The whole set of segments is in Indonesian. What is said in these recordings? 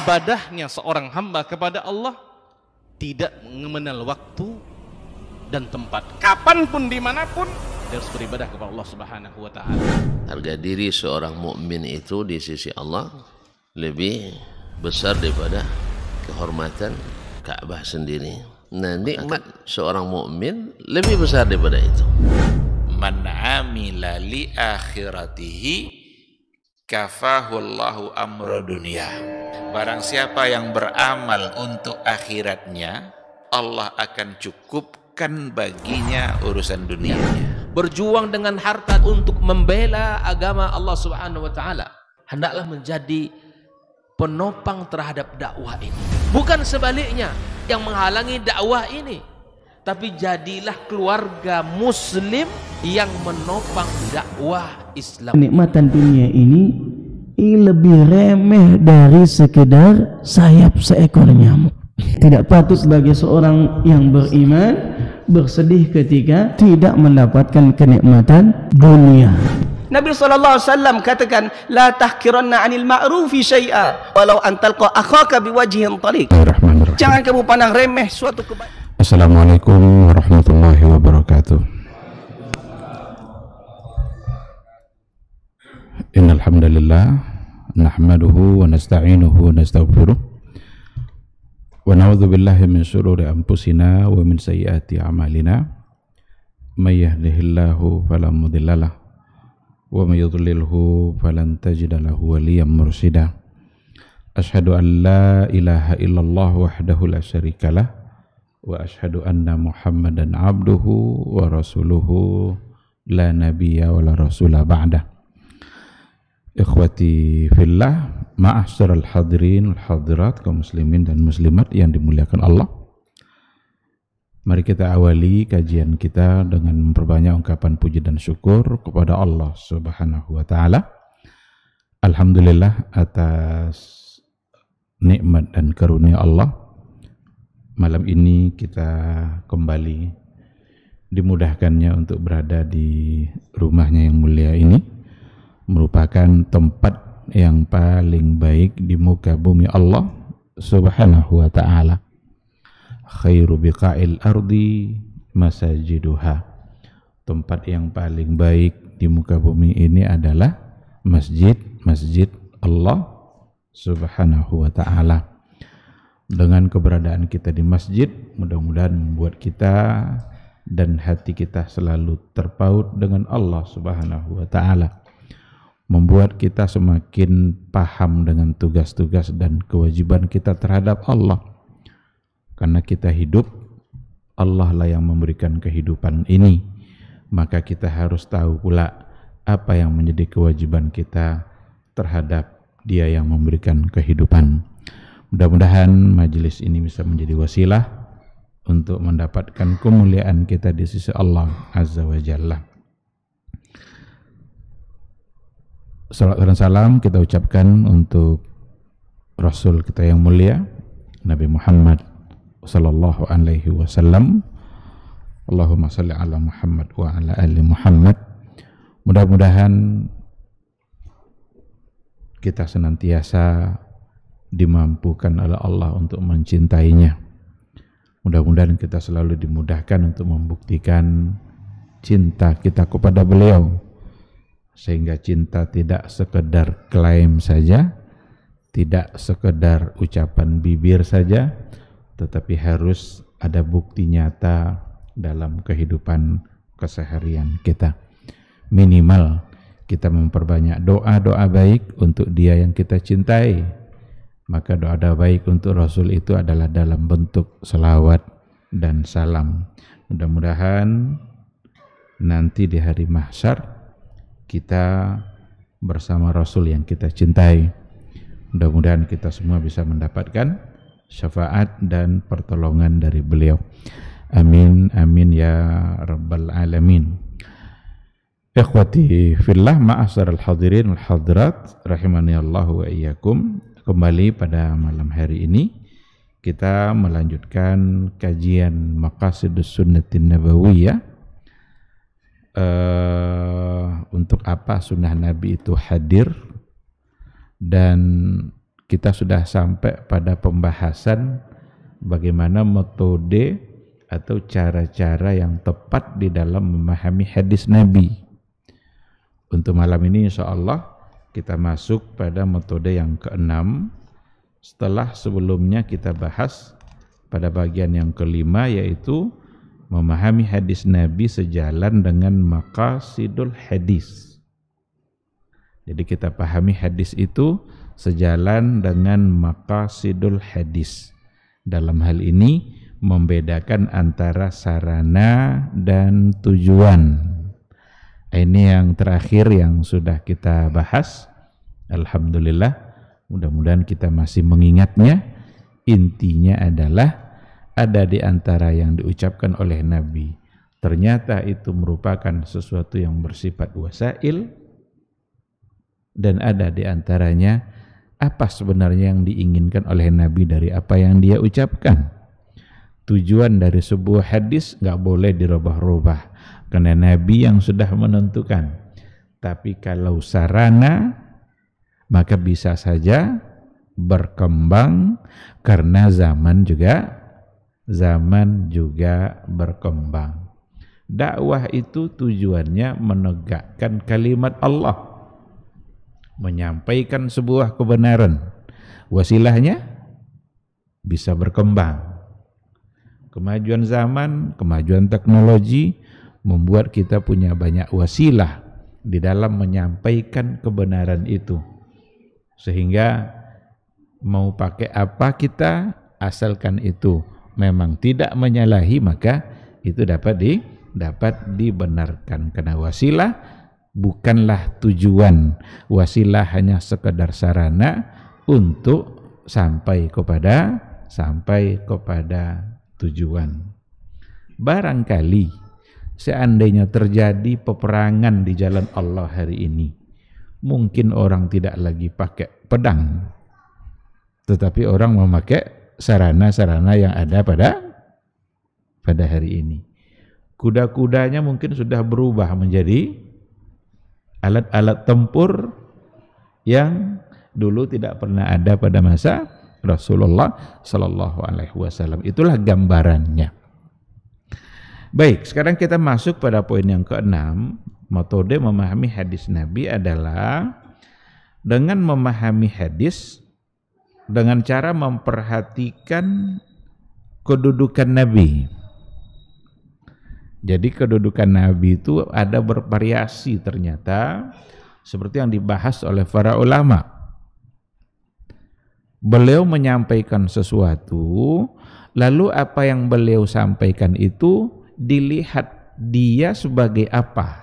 ibadahnya seorang hamba kepada Allah tidak mengenal waktu dan tempat. Kapanpun dimanapun dia harus beribadah kepada Allah Subhanahu wa taala. Harga diri seorang mukmin itu di sisi Allah lebih besar daripada kehormatan Ka'bah sendiri. Nah, nikmat seorang mukmin lebih besar daripada itu. Man amila li akhiratihi kafahullahu amra dunia. Barang siapa yang beramal untuk akhiratnya, Allah akan cukupkan baginya urusan dunianya. Berjuang dengan harta untuk membela agama Allah Subhanahu wa taala hendaklah menjadi penopang terhadap dakwah ini. Bukan sebaliknya yang menghalangi dakwah ini tapi jadilah keluarga muslim yang menopang dakwah Islam. Kenikmatan dunia ini, lebih remeh dari sekedar sayap seekor nyamuk. Tidak patut sebagai seorang yang beriman bersedih ketika tidak mendapatkan kenikmatan dunia. Nabi sallallahu alaihi wasallam katakan la tahqiranna 'anil ma'rufi syai'a walau antalqa akhaka biwajhin talik." Jangan kamu pandang remeh suatu kebaikan. Assalamualaikum warahmatullahi wabarakatuh. Innal hamdalillah nahmaduhu wa wa nastaghfiruh billahi min shururi anfusina wa min sayyiati a'malina may yahdihillahu wa may yudlilhu falan tajida lahu waliyan mursyida. Ashhadu illallah wahdahu la syarikalah muhammadan abduhu wa rasuluhu la لا wa ولا رسول بعده ikhwati fillah al hadirin hadirat kaum muslimin dan muslimat yang dimuliakan Allah Mari kita awali kajian kita dengan memperbanyak ungkapan puji dan syukur kepada Allah Subhanahu wa taala. Alhamdulillah atas nikmat dan karunia Allah malam ini kita kembali dimudahkannya untuk berada di rumahnya yang mulia ini merupakan tempat yang paling baik di muka bumi Allah subhanahu wa ta'ala khairu biqa'il ardi masajiduha tempat yang paling baik di muka bumi ini adalah masjid-masjid Allah subhanahu wa ta'ala dengan keberadaan kita di masjid mudah-mudahan membuat kita dan hati kita selalu terpaut dengan Allah Subhanahu wa taala membuat kita semakin paham dengan tugas-tugas dan kewajiban kita terhadap Allah karena kita hidup Allah lah yang memberikan kehidupan ini maka kita harus tahu pula apa yang menjadi kewajiban kita terhadap dia yang memberikan kehidupan. Mudah-mudahan majelis ini bisa menjadi wasilah untuk mendapatkan kemuliaan kita di sisi Allah Azza wa Jalla. Salat dan salam kita ucapkan untuk Rasul kita yang mulia Nabi Muhammad sallallahu alaihi wasallam. Allahumma salli ala Muhammad wa ala ali Muhammad. Mudah-mudahan kita senantiasa dimampukan oleh Allah untuk mencintainya. Mudah-mudahan kita selalu dimudahkan untuk membuktikan cinta kita kepada beliau sehingga cinta tidak sekedar klaim saja, tidak sekedar ucapan bibir saja, tetapi harus ada bukti nyata dalam kehidupan keseharian kita. Minimal kita memperbanyak doa-doa baik untuk dia yang kita cintai, maka doa baik untuk Rasul itu adalah dalam bentuk selawat dan salam. Mudah-mudahan nanti di hari mahsyar kita bersama Rasul yang kita cintai. Mudah-mudahan kita semua bisa mendapatkan syafaat dan pertolongan dari beliau. Amin, amin ya Rabbal Alamin. Ikhwati fillah ma'asar al-hadirin al-hadirat rahimani Allah wa iyyakum kembali pada malam hari ini kita melanjutkan kajian Maqasid Sunnatin Nabawiyah uh, untuk apa sunnah Nabi itu hadir dan kita sudah sampai pada pembahasan bagaimana metode atau cara-cara yang tepat di dalam memahami hadis Nabi. Untuk malam ini insya Allah kita masuk pada metode yang keenam setelah sebelumnya kita bahas pada bagian yang kelima yaitu memahami hadis Nabi sejalan dengan maqasidul hadis. Jadi kita pahami hadis itu sejalan dengan maqasidul hadis. Dalam hal ini membedakan antara sarana dan tujuan. Ini yang terakhir yang sudah kita bahas. Alhamdulillah. Mudah-mudahan kita masih mengingatnya. Intinya adalah ada di antara yang diucapkan oleh Nabi. Ternyata itu merupakan sesuatu yang bersifat wasail dan ada di antaranya apa sebenarnya yang diinginkan oleh Nabi dari apa yang dia ucapkan. Tujuan dari sebuah hadis nggak boleh dirubah-rubah karena Nabi yang sudah menentukan. Tapi kalau sarana, maka bisa saja berkembang karena zaman juga zaman juga berkembang. Dakwah itu tujuannya menegakkan kalimat Allah, menyampaikan sebuah kebenaran. Wasilahnya bisa berkembang. Kemajuan zaman, kemajuan teknologi membuat kita punya banyak wasilah di dalam menyampaikan kebenaran itu. Sehingga mau pakai apa kita asalkan itu memang tidak menyalahi maka itu dapat di dapat dibenarkan karena wasilah bukanlah tujuan wasilah hanya sekedar sarana untuk sampai kepada sampai kepada tujuan barangkali seandainya terjadi peperangan di jalan Allah hari ini, mungkin orang tidak lagi pakai pedang, tetapi orang memakai sarana-sarana yang ada pada pada hari ini. Kuda-kudanya mungkin sudah berubah menjadi alat-alat tempur yang dulu tidak pernah ada pada masa Rasulullah Shallallahu Alaihi Wasallam. Itulah gambarannya. Baik, sekarang kita masuk pada poin yang keenam. Metode memahami hadis Nabi adalah dengan memahami hadis dengan cara memperhatikan kedudukan Nabi. Jadi kedudukan Nabi itu ada bervariasi ternyata seperti yang dibahas oleh para ulama. Beliau menyampaikan sesuatu, lalu apa yang beliau sampaikan itu dilihat dia sebagai apa.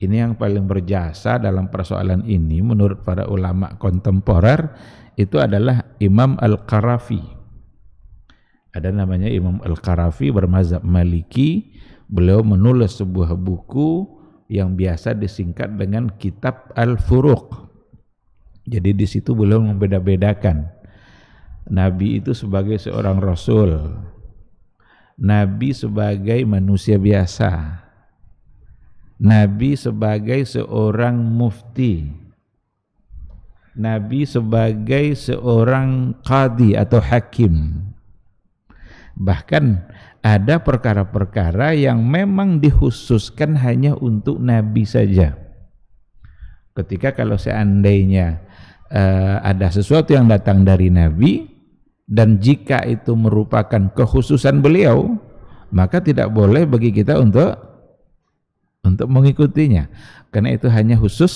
Ini yang paling berjasa dalam persoalan ini menurut para ulama kontemporer itu adalah Imam Al-Qarafi. Ada namanya Imam Al-Qarafi bermazhab Maliki. Beliau menulis sebuah buku yang biasa disingkat dengan Kitab Al-Furuq. Jadi di situ beliau membeda-bedakan Nabi itu sebagai seorang rasul Nabi sebagai manusia biasa. Nabi sebagai seorang mufti. Nabi sebagai seorang qadi atau hakim. Bahkan ada perkara-perkara yang memang dikhususkan hanya untuk nabi saja. Ketika kalau seandainya uh, ada sesuatu yang datang dari nabi, dan jika itu merupakan kekhususan beliau maka tidak boleh bagi kita untuk untuk mengikutinya karena itu hanya khusus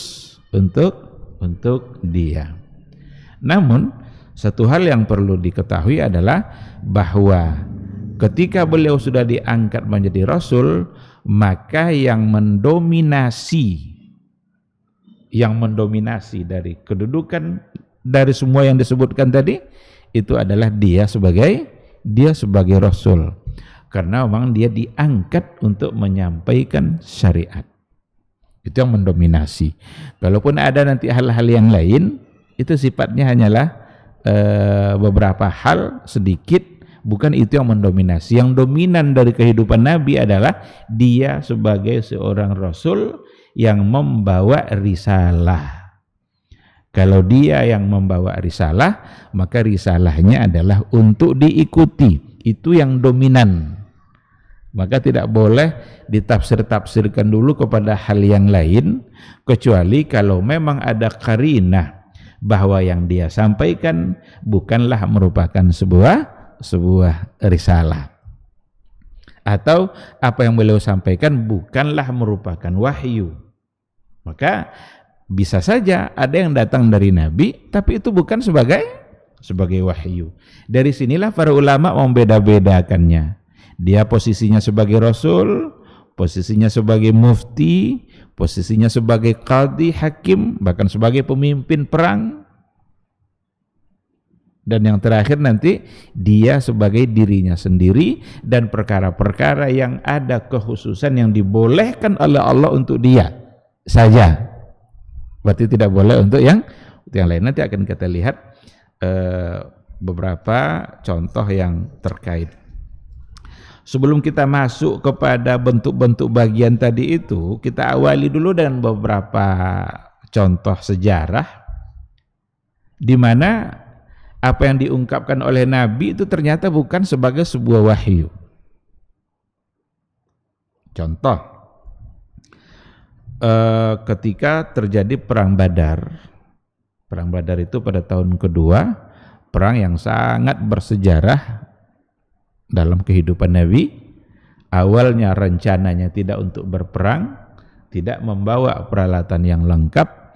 untuk untuk dia namun satu hal yang perlu diketahui adalah bahwa ketika beliau sudah diangkat menjadi rasul maka yang mendominasi yang mendominasi dari kedudukan dari semua yang disebutkan tadi itu adalah dia sebagai dia sebagai rasul karena memang dia diangkat untuk menyampaikan syariat itu yang mendominasi Walaupun ada nanti hal-hal yang lain itu sifatnya hanyalah e, beberapa hal sedikit bukan itu yang mendominasi yang dominan dari kehidupan nabi adalah dia sebagai seorang rasul yang membawa risalah kalau dia yang membawa risalah, maka risalahnya adalah untuk diikuti. Itu yang dominan. Maka tidak boleh ditafsir-tafsirkan dulu kepada hal yang lain, kecuali kalau memang ada karinah bahwa yang dia sampaikan bukanlah merupakan sebuah sebuah risalah. Atau apa yang beliau sampaikan bukanlah merupakan wahyu. Maka bisa saja ada yang datang dari Nabi, tapi itu bukan sebagai sebagai wahyu. Dari sinilah para ulama membeda-bedakannya. Dia posisinya sebagai rasul, posisinya sebagai mufti, posisinya sebagai qadi hakim, bahkan sebagai pemimpin perang. Dan yang terakhir nanti dia sebagai dirinya sendiri dan perkara-perkara yang ada kekhususan yang dibolehkan oleh Allah untuk dia saja Berarti tidak boleh untuk yang yang lain. Nanti akan kita lihat eh, beberapa contoh yang terkait. Sebelum kita masuk kepada bentuk-bentuk bagian tadi itu, kita awali dulu dengan beberapa contoh sejarah di mana apa yang diungkapkan oleh Nabi itu ternyata bukan sebagai sebuah wahyu. Contoh, eh, ketika terjadi perang Badar. Perang Badar itu pada tahun kedua, perang yang sangat bersejarah dalam kehidupan Nabi. Awalnya rencananya tidak untuk berperang, tidak membawa peralatan yang lengkap,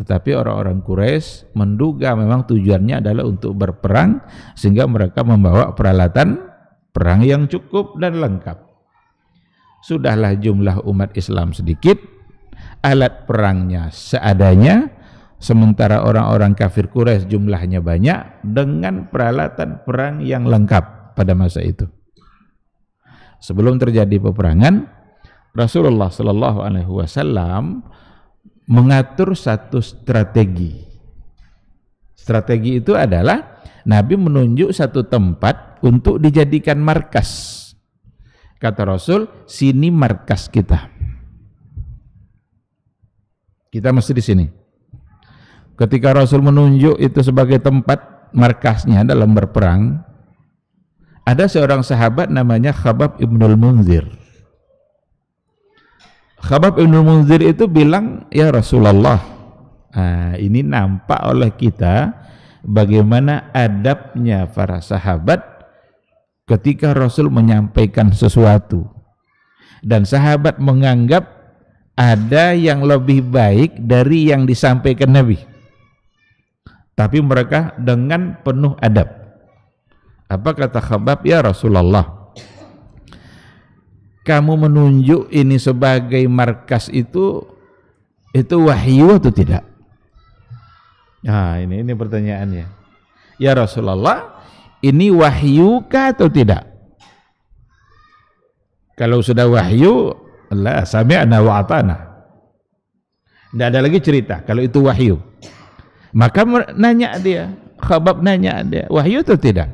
tetapi orang-orang Quraisy menduga memang tujuannya adalah untuk berperang sehingga mereka membawa peralatan perang yang cukup dan lengkap. Sudahlah jumlah umat Islam sedikit, alat perangnya seadanya sementara orang-orang kafir Quraisy jumlahnya banyak dengan peralatan perang yang lengkap pada masa itu. Sebelum terjadi peperangan, Rasulullah Shallallahu alaihi wasallam mengatur satu strategi. Strategi itu adalah Nabi menunjuk satu tempat untuk dijadikan markas. Kata Rasul, sini markas kita. Kita mesti di sini. Ketika Rasul menunjuk itu sebagai tempat markasnya dalam berperang, ada seorang sahabat namanya Khabab Ibnul Munzir. Khabab Ibnul Munzir itu bilang, "Ya Rasulullah, nah, ini nampak oleh kita bagaimana adabnya para sahabat ketika Rasul menyampaikan sesuatu." Dan sahabat menganggap ada yang lebih baik dari yang disampaikan Nabi. Tapi mereka dengan penuh adab. Apa kata Khabab? Ya Rasulullah, kamu menunjuk ini sebagai markas itu, itu wahyu atau tidak? Nah ini, ini pertanyaannya. Ya Rasulullah, ini wahyu kah atau tidak? Kalau sudah wahyu, La sami'na wa ata'na. Tidak ada lagi cerita kalau itu wahyu. Maka nanya dia, Khabab nanya dia, wahyu atau tidak?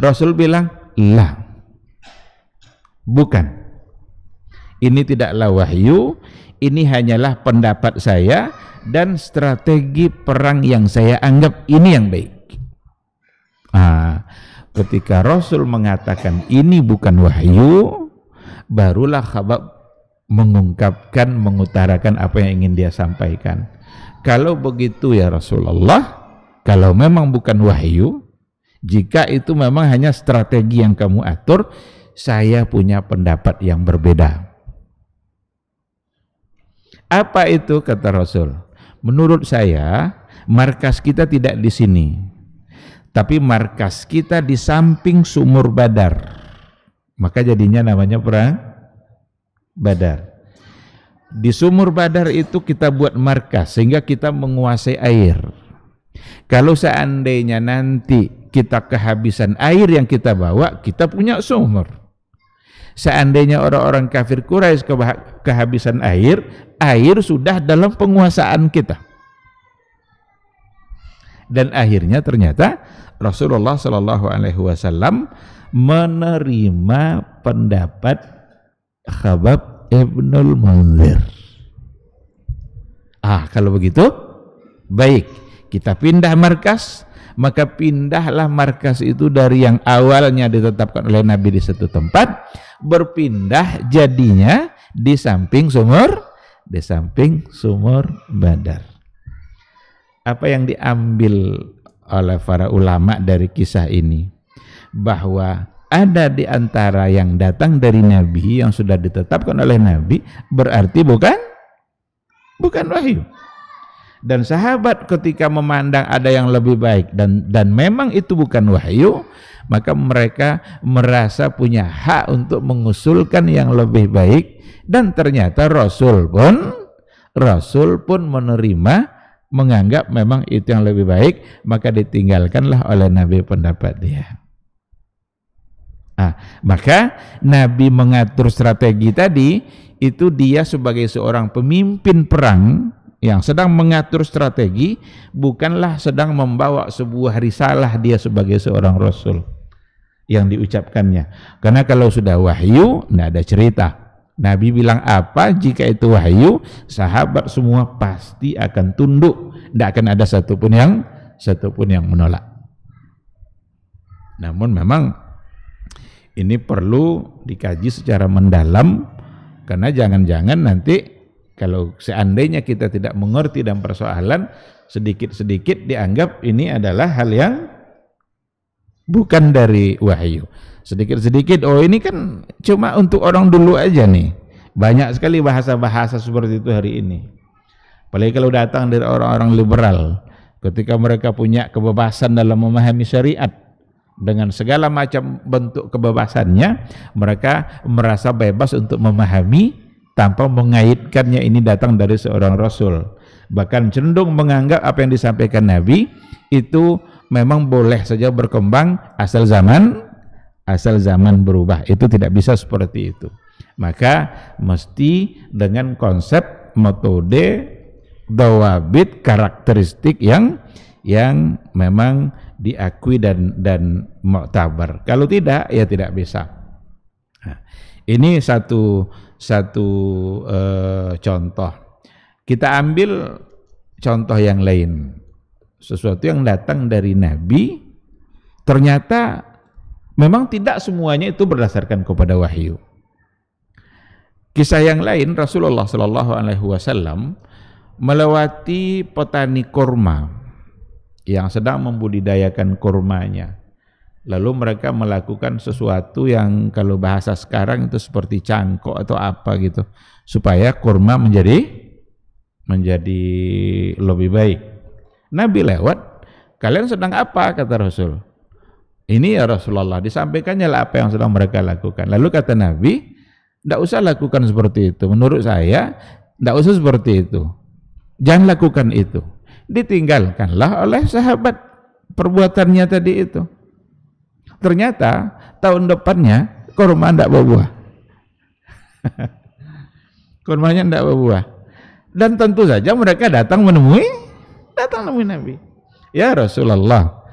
Rasul bilang, la. Bukan. Ini tidaklah wahyu, ini hanyalah pendapat saya dan strategi perang yang saya anggap ini yang baik. Ah, ketika Rasul mengatakan ini bukan wahyu, barulah Khabab mengungkapkan, mengutarakan apa yang ingin dia sampaikan. Kalau begitu ya Rasulullah, kalau memang bukan wahyu, jika itu memang hanya strategi yang kamu atur, saya punya pendapat yang berbeda. Apa itu kata Rasul? Menurut saya, markas kita tidak di sini. Tapi markas kita di samping sumur Badar. Maka jadinya namanya perang Badar. Di sumur Badar itu kita buat markas sehingga kita menguasai air. Kalau seandainya nanti kita kehabisan air yang kita bawa, kita punya sumur. Seandainya orang-orang kafir Quraisy kehabisan air, air sudah dalam penguasaan kita. Dan akhirnya ternyata Rasulullah Shallallahu Alaihi Wasallam menerima pendapat Khabab Ibnul Munzir. Ah, kalau begitu baik. Kita pindah markas, maka pindahlah markas itu dari yang awalnya ditetapkan oleh Nabi di satu tempat, berpindah jadinya di samping sumur, di samping sumur Badar. Apa yang diambil oleh para ulama dari kisah ini? Bahwa ada di antara yang datang dari Nabi yang sudah ditetapkan oleh Nabi berarti bukan bukan wahyu. Dan sahabat ketika memandang ada yang lebih baik dan dan memang itu bukan wahyu, maka mereka merasa punya hak untuk mengusulkan yang lebih baik dan ternyata Rasul pun Rasul pun menerima menganggap memang itu yang lebih baik, maka ditinggalkanlah oleh Nabi pendapat dia. Nah, maka Nabi mengatur strategi tadi itu dia sebagai seorang pemimpin perang yang sedang mengatur strategi bukanlah sedang membawa sebuah risalah dia sebagai seorang rasul yang diucapkannya. Karena kalau sudah wahyu, tidak ada cerita. Nabi bilang apa jika itu wahyu, sahabat semua pasti akan tunduk, tidak akan ada satupun yang satupun yang menolak. Namun memang ini perlu dikaji secara mendalam karena jangan-jangan nanti kalau seandainya kita tidak mengerti dan persoalan sedikit-sedikit dianggap ini adalah hal yang bukan dari wahyu. Sedikit-sedikit oh ini kan cuma untuk orang dulu aja nih. Banyak sekali bahasa-bahasa seperti itu hari ini. Apalagi kalau datang dari orang-orang liberal ketika mereka punya kebebasan dalam memahami syariat dengan segala macam bentuk kebebasannya mereka merasa bebas untuk memahami tanpa mengaitkannya ini datang dari seorang rasul bahkan cenderung menganggap apa yang disampaikan nabi itu memang boleh saja berkembang asal zaman asal zaman berubah itu tidak bisa seperti itu maka mesti dengan konsep metode dawabit karakteristik yang yang memang diakui dan dan mu'tabar. Kalau tidak ya tidak bisa. Nah, ini satu satu uh, contoh. Kita ambil contoh yang lain. Sesuatu yang datang dari nabi ternyata memang tidak semuanya itu berdasarkan kepada wahyu. Kisah yang lain Rasulullah Shallallahu alaihi wasallam melewati petani kurma yang sedang membudidayakan kurmanya. Lalu mereka melakukan sesuatu yang kalau bahasa sekarang itu seperti cangkok atau apa gitu supaya kurma menjadi menjadi lebih baik. Nabi lewat, kalian sedang apa kata Rasul? Ini ya Rasulullah, disampaikannya lah apa yang sedang mereka lakukan. Lalu kata Nabi, tidak usah lakukan seperti itu. Menurut saya, tidak usah seperti itu. Jangan lakukan itu ditinggalkanlah oleh sahabat perbuatannya tadi itu. Ternyata tahun depannya kurma tidak berbuah. Kurmanya tidak berbuah. Dan tentu saja mereka datang menemui, datang menemui Nabi. Ya Rasulullah,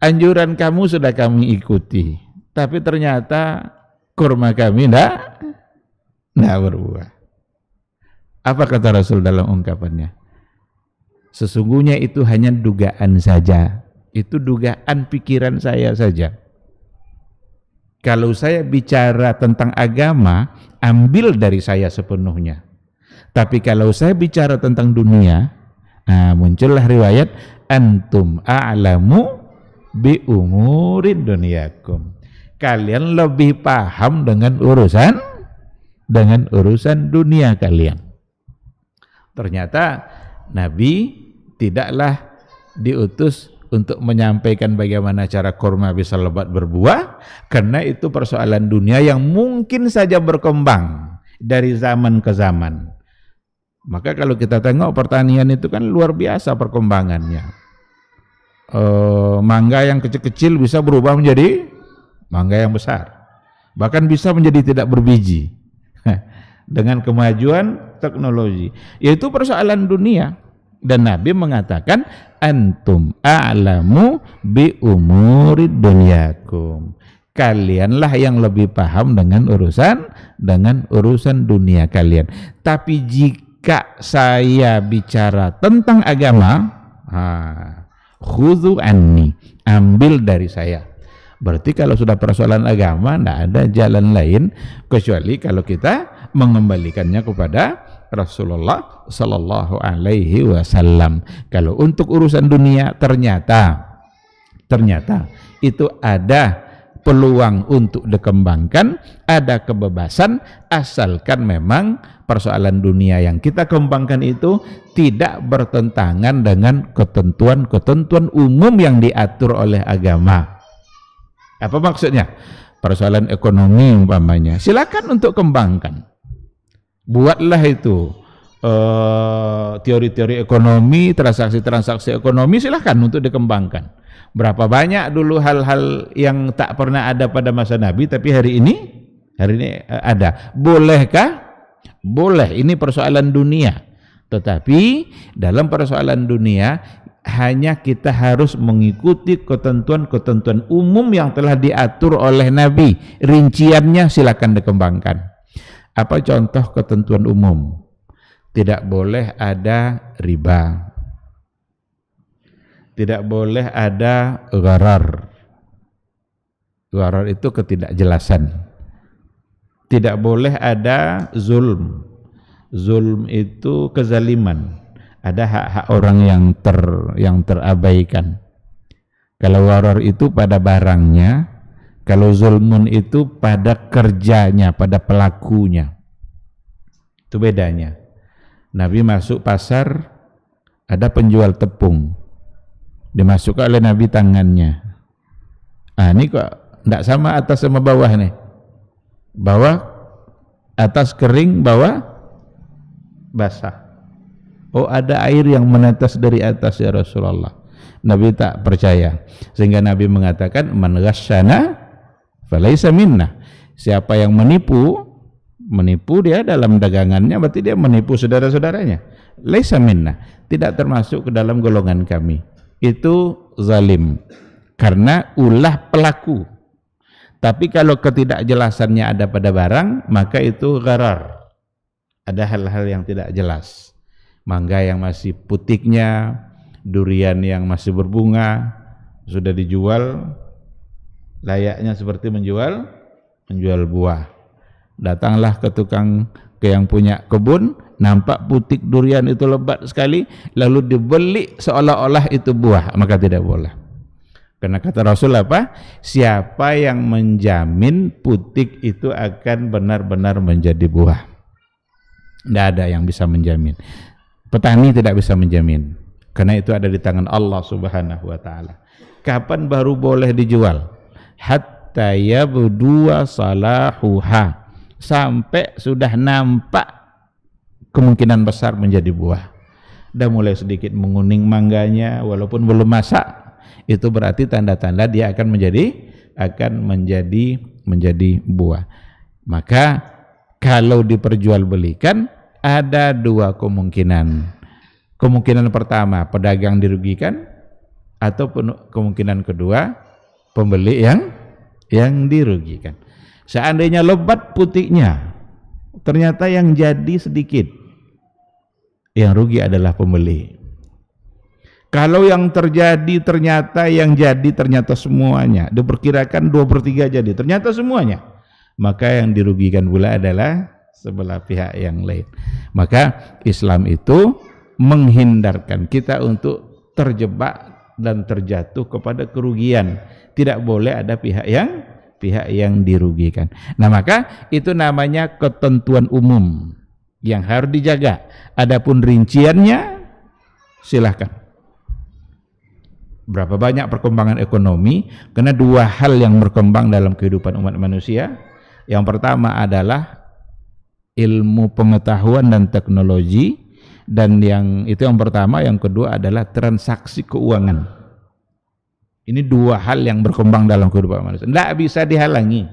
anjuran kamu sudah kami ikuti, tapi ternyata kurma kami tidak tidak berbuah. Apa kata Rasul dalam ungkapannya? Sesungguhnya itu hanya dugaan saja. Itu dugaan pikiran saya saja. Kalau saya bicara tentang agama, ambil dari saya sepenuhnya. Tapi kalau saya bicara tentang dunia, nah muncullah riwayat antum a'lamu bi umurin dunyakum. Kalian lebih paham dengan urusan dengan urusan dunia kalian. Ternyata Nabi tidaklah diutus untuk menyampaikan bagaimana cara kurma bisa lebat berbuah karena itu persoalan dunia yang mungkin saja berkembang dari zaman ke zaman. Maka kalau kita tengok pertanian itu kan luar biasa perkembangannya. E, mangga yang kecil-kecil bisa berubah menjadi mangga yang besar. Bahkan bisa menjadi tidak berbiji. Dengan kemajuan teknologi. Yaitu persoalan dunia. Dan Nabi mengatakan antum a'lamu bi umuri dunyakum. Kalianlah yang lebih paham dengan urusan dengan urusan dunia kalian. Tapi jika saya bicara tentang agama, ha, khudhu anni, ambil dari saya. Berarti kalau sudah persoalan agama, tidak ada jalan lain kecuali kalau kita mengembalikannya kepada Rasulullah Sallallahu Alaihi Wasallam. Kalau untuk urusan dunia ternyata ternyata itu ada peluang untuk dikembangkan, ada kebebasan asalkan memang persoalan dunia yang kita kembangkan itu tidak bertentangan dengan ketentuan-ketentuan umum yang diatur oleh agama. Apa maksudnya? Persoalan ekonomi umpamanya, silakan untuk kembangkan buatlah itu eh, teori-teori uh, ekonomi, transaksi-transaksi ekonomi silahkan untuk dikembangkan. Berapa banyak dulu hal-hal yang tak pernah ada pada masa Nabi tapi hari ini hari ini eh, ada. Bolehkah? Boleh. Ini persoalan dunia. Tetapi dalam persoalan dunia hanya kita harus mengikuti ketentuan-ketentuan umum yang telah diatur oleh Nabi. Rinciannya silakan dikembangkan. Apa contoh ketentuan umum? Tidak boleh ada riba. Tidak boleh ada gharar. Gharar itu ketidakjelasan. Tidak boleh ada zulm. Zulm itu kezaliman. Ada hak-hak orang yang ter yang terabaikan. Kalau gharar itu pada barangnya, kalau zulmun itu pada kerjanya, pada pelakunya. Itu bedanya. Nabi masuk pasar, ada penjual tepung. Dimasukkan oleh Nabi tangannya. Ah, ini kok tidak sama atas sama bawah nih. Bawah atas kering, bawah basah. Oh ada air yang menetes dari atas ya Rasulullah. Nabi tak percaya. Sehingga Nabi mengatakan man ghasyana Falaisa minna. Siapa yang menipu, menipu dia dalam dagangannya berarti dia menipu saudara-saudaranya. Laisa minna, tidak termasuk ke dalam golongan kami. Itu zalim. Karena ulah pelaku. Tapi kalau ketidakjelasannya ada pada barang, maka itu gharar. Ada hal-hal yang tidak jelas. Mangga yang masih putiknya, durian yang masih berbunga, sudah dijual, layaknya seperti menjual menjual buah. Datanglah ke tukang ke yang punya kebun, nampak putik durian itu lebat sekali, lalu dibeli seolah-olah itu buah, maka tidak boleh. Karena kata Rasul apa? Siapa yang menjamin putik itu akan benar-benar menjadi buah? Tidak ada yang bisa menjamin. Petani tidak bisa menjamin. Karena itu ada di tangan Allah Subhanahu wa taala. Kapan baru boleh dijual? hatta yabdua salahuha sampai sudah nampak kemungkinan besar menjadi buah dan mulai sedikit menguning mangganya walaupun belum masak itu berarti tanda-tanda dia akan menjadi akan menjadi menjadi buah maka kalau diperjualbelikan ada dua kemungkinan kemungkinan pertama pedagang dirugikan atau kemungkinan kedua pembeli yang yang dirugikan. Seandainya lebat putihnya, ternyata yang jadi sedikit. Yang rugi adalah pembeli. Kalau yang terjadi ternyata yang jadi ternyata semuanya, diperkirakan dua per tiga jadi, ternyata semuanya. Maka yang dirugikan pula adalah sebelah pihak yang lain. Maka Islam itu menghindarkan kita untuk terjebak dan terjatuh kepada kerugian tidak boleh ada pihak yang pihak yang dirugikan. Nah, maka itu namanya ketentuan umum yang harus dijaga. Adapun rinciannya silahkan. Berapa banyak perkembangan ekonomi? Karena dua hal yang berkembang dalam kehidupan umat manusia. Yang pertama adalah ilmu pengetahuan dan teknologi dan yang itu yang pertama, yang kedua adalah transaksi keuangan ini dua hal yang berkembang dalam kehidupan manusia. Tidak bisa dihalangi,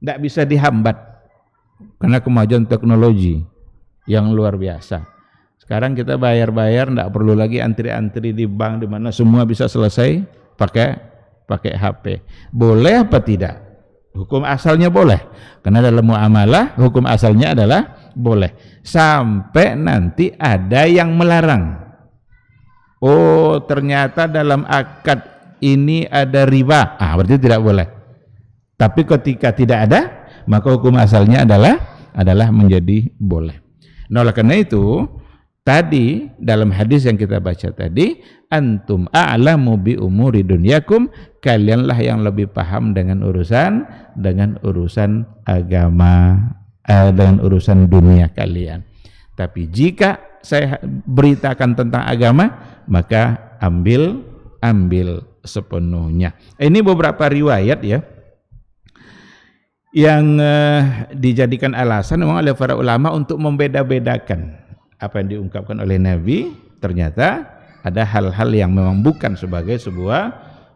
tidak bisa dihambat karena kemajuan teknologi yang luar biasa. Sekarang kita bayar-bayar, tidak perlu lagi antri-antri di bank di mana semua bisa selesai pakai pakai HP. Boleh apa tidak? Hukum asalnya boleh. Karena dalam muamalah hukum asalnya adalah boleh. Sampai nanti ada yang melarang. Oh, ternyata dalam akad ini ada riba, ah berarti tidak boleh. Tapi ketika tidak ada, maka hukum asalnya adalah adalah menjadi boleh. Nah, oleh karena itu, tadi dalam hadis yang kita baca tadi, antum a'lamu bi umuri dunyakum, kalianlah yang lebih paham dengan urusan dengan urusan agama eh, dengan urusan dunia kalian. Tapi jika saya beritakan tentang agama, maka ambil ambil sepenuhnya. Ini beberapa riwayat ya yang uh, dijadikan alasan memang oleh para ulama untuk membeda-bedakan apa yang diungkapkan oleh Nabi ternyata ada hal-hal yang memang bukan sebagai sebuah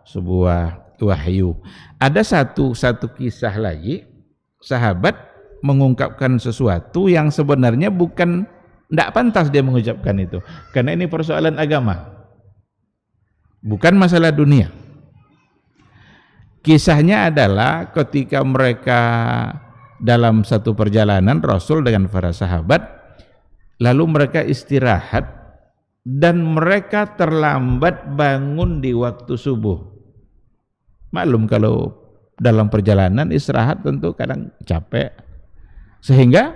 sebuah wahyu. Ada satu satu kisah lagi sahabat mengungkapkan sesuatu yang sebenarnya bukan tidak pantas dia mengucapkan itu karena ini persoalan agama bukan masalah dunia. Kisahnya adalah ketika mereka dalam satu perjalanan Rasul dengan para sahabat lalu mereka istirahat dan mereka terlambat bangun di waktu subuh. Maklum kalau dalam perjalanan istirahat tentu kadang capek. Sehingga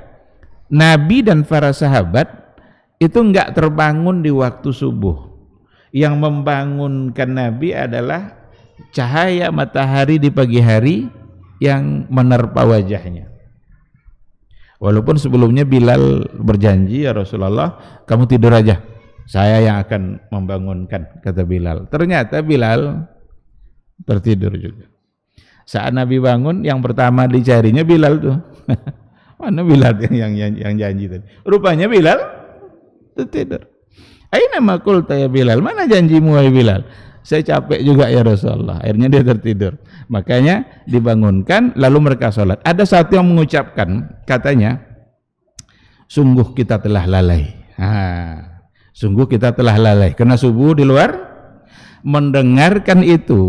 Nabi dan para sahabat itu enggak terbangun di waktu subuh yang membangunkan Nabi adalah cahaya matahari di pagi hari yang menerpa wajahnya. Walaupun sebelumnya Bilal berjanji ya Rasulullah, kamu tidur aja. Saya yang akan membangunkan, kata Bilal. Ternyata Bilal tertidur juga. Saat Nabi bangun, yang pertama dicarinya Bilal tuh. Mana Bilal yang, yang, yang janji tadi? Rupanya Bilal tertidur. Aina makulta ya Bilal? Mana janjimu ya Bilal? Saya capek juga ya Rasulullah. Akhirnya dia tertidur. Makanya dibangunkan lalu mereka sholat. Ada satu yang mengucapkan katanya, sungguh kita telah lalai. Ha, sungguh kita telah lalai. Kena subuh di luar mendengarkan itu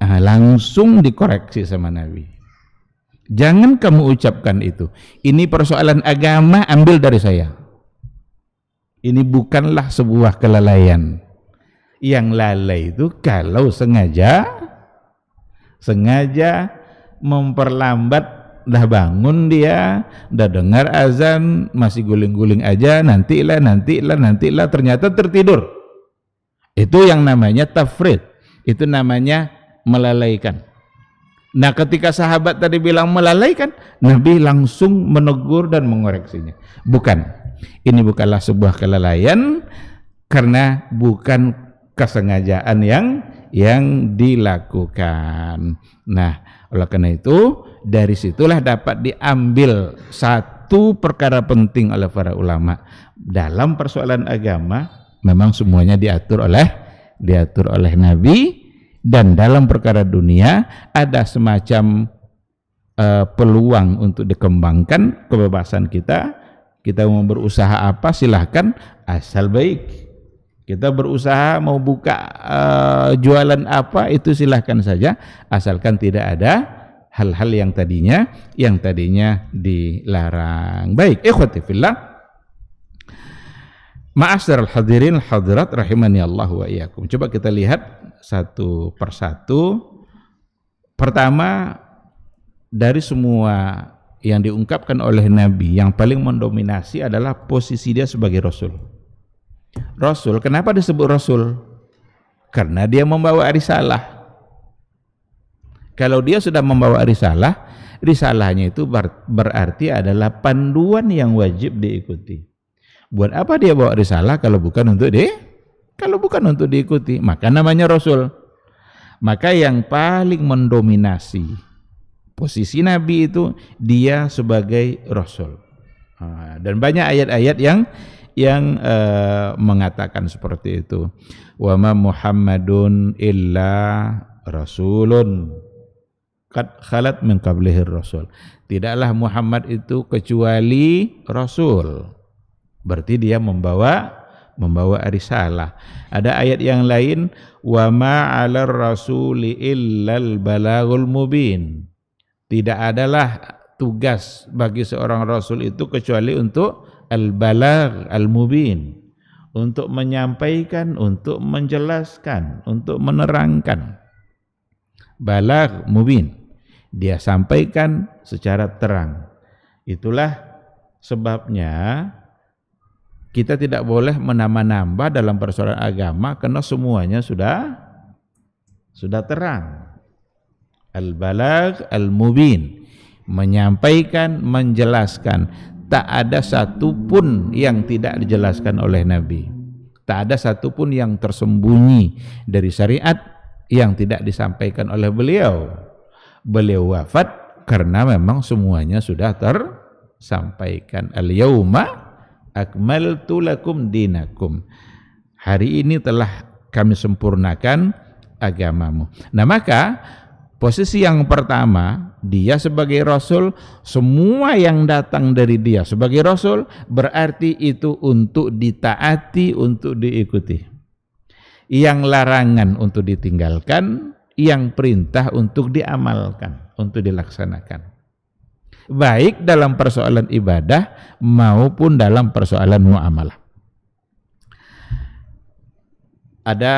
ah, langsung dikoreksi sama Nabi. Jangan kamu ucapkan itu. Ini persoalan agama, ambil dari saya. Ini bukanlah sebuah kelalaian. Yang lalai itu kalau sengaja sengaja memperlambat dah bangun dia, dah dengar azan, masih guling-guling aja, nantilah, nantilah, nantilah, ternyata tertidur. Itu yang namanya tafrid. Itu namanya melalaikan. Nah ketika sahabat tadi bilang melalaikan, Nabi langsung menegur dan mengoreksinya. Bukan. Ini bukanlah sebuah kelalaian karena bukan kesengajaan yang yang dilakukan. Nah, oleh karena itu dari situlah dapat diambil satu perkara penting oleh para ulama dalam persoalan agama memang semuanya diatur oleh diatur oleh nabi dan dalam perkara dunia ada semacam uh, peluang untuk dikembangkan kebebasan kita kita mau berusaha apa silahkan asal baik. Kita berusaha mau buka e, jualan apa itu silahkan saja asalkan tidak ada hal-hal yang tadinya yang tadinya dilarang. Baik, ikhwati fillah. Ma'asyiral hadirin hadirat rahimani Allah wa iyakum. Coba kita lihat satu persatu. Pertama dari semua yang diungkapkan oleh Nabi yang paling mendominasi adalah posisi dia sebagai Rasul. Rasul, kenapa disebut Rasul? Karena dia membawa risalah. Kalau dia sudah membawa risalah, risalahnya itu berarti adalah panduan yang wajib diikuti. Buat apa dia bawa risalah kalau bukan untuk di kalau bukan untuk diikuti? Maka namanya Rasul. Maka yang paling mendominasi Posisi Nabi itu dia sebagai Rasul. Ah, dan banyak ayat-ayat yang yang uh, mengatakan seperti itu. Wa ma Muhammadun illa rasulun Kat khalat min rasul. Tidaklah Muhammad itu kecuali rasul. Berarti dia membawa membawa risalah. Ada ayat yang lain wa ma 'alar rasuli illal balagul mubin. Tidak adalah tugas bagi seorang rasul itu kecuali untuk al-balagh al-mubin, untuk menyampaikan, untuk menjelaskan, untuk menerangkan. Balagh mubin. Dia sampaikan secara terang. Itulah sebabnya kita tidak boleh menambah-nambah dalam persoalan agama karena semuanya sudah sudah terang. Al-balag al-mubin menyampaikan, menjelaskan. Tak ada satupun yang tidak dijelaskan oleh Nabi. Tak ada satupun yang tersembunyi dari syariat yang tidak disampaikan oleh beliau. Beliau wafat karena memang semuanya sudah tersampaikan. al yawma akmaltu lakum dinakum. Hari ini telah kami sempurnakan agamamu. Nah maka Posisi yang pertama, dia sebagai rasul, semua yang datang dari dia sebagai rasul berarti itu untuk ditaati, untuk diikuti. Yang larangan untuk ditinggalkan, yang perintah untuk diamalkan, untuk dilaksanakan. Baik dalam persoalan ibadah maupun dalam persoalan muamalah. Ada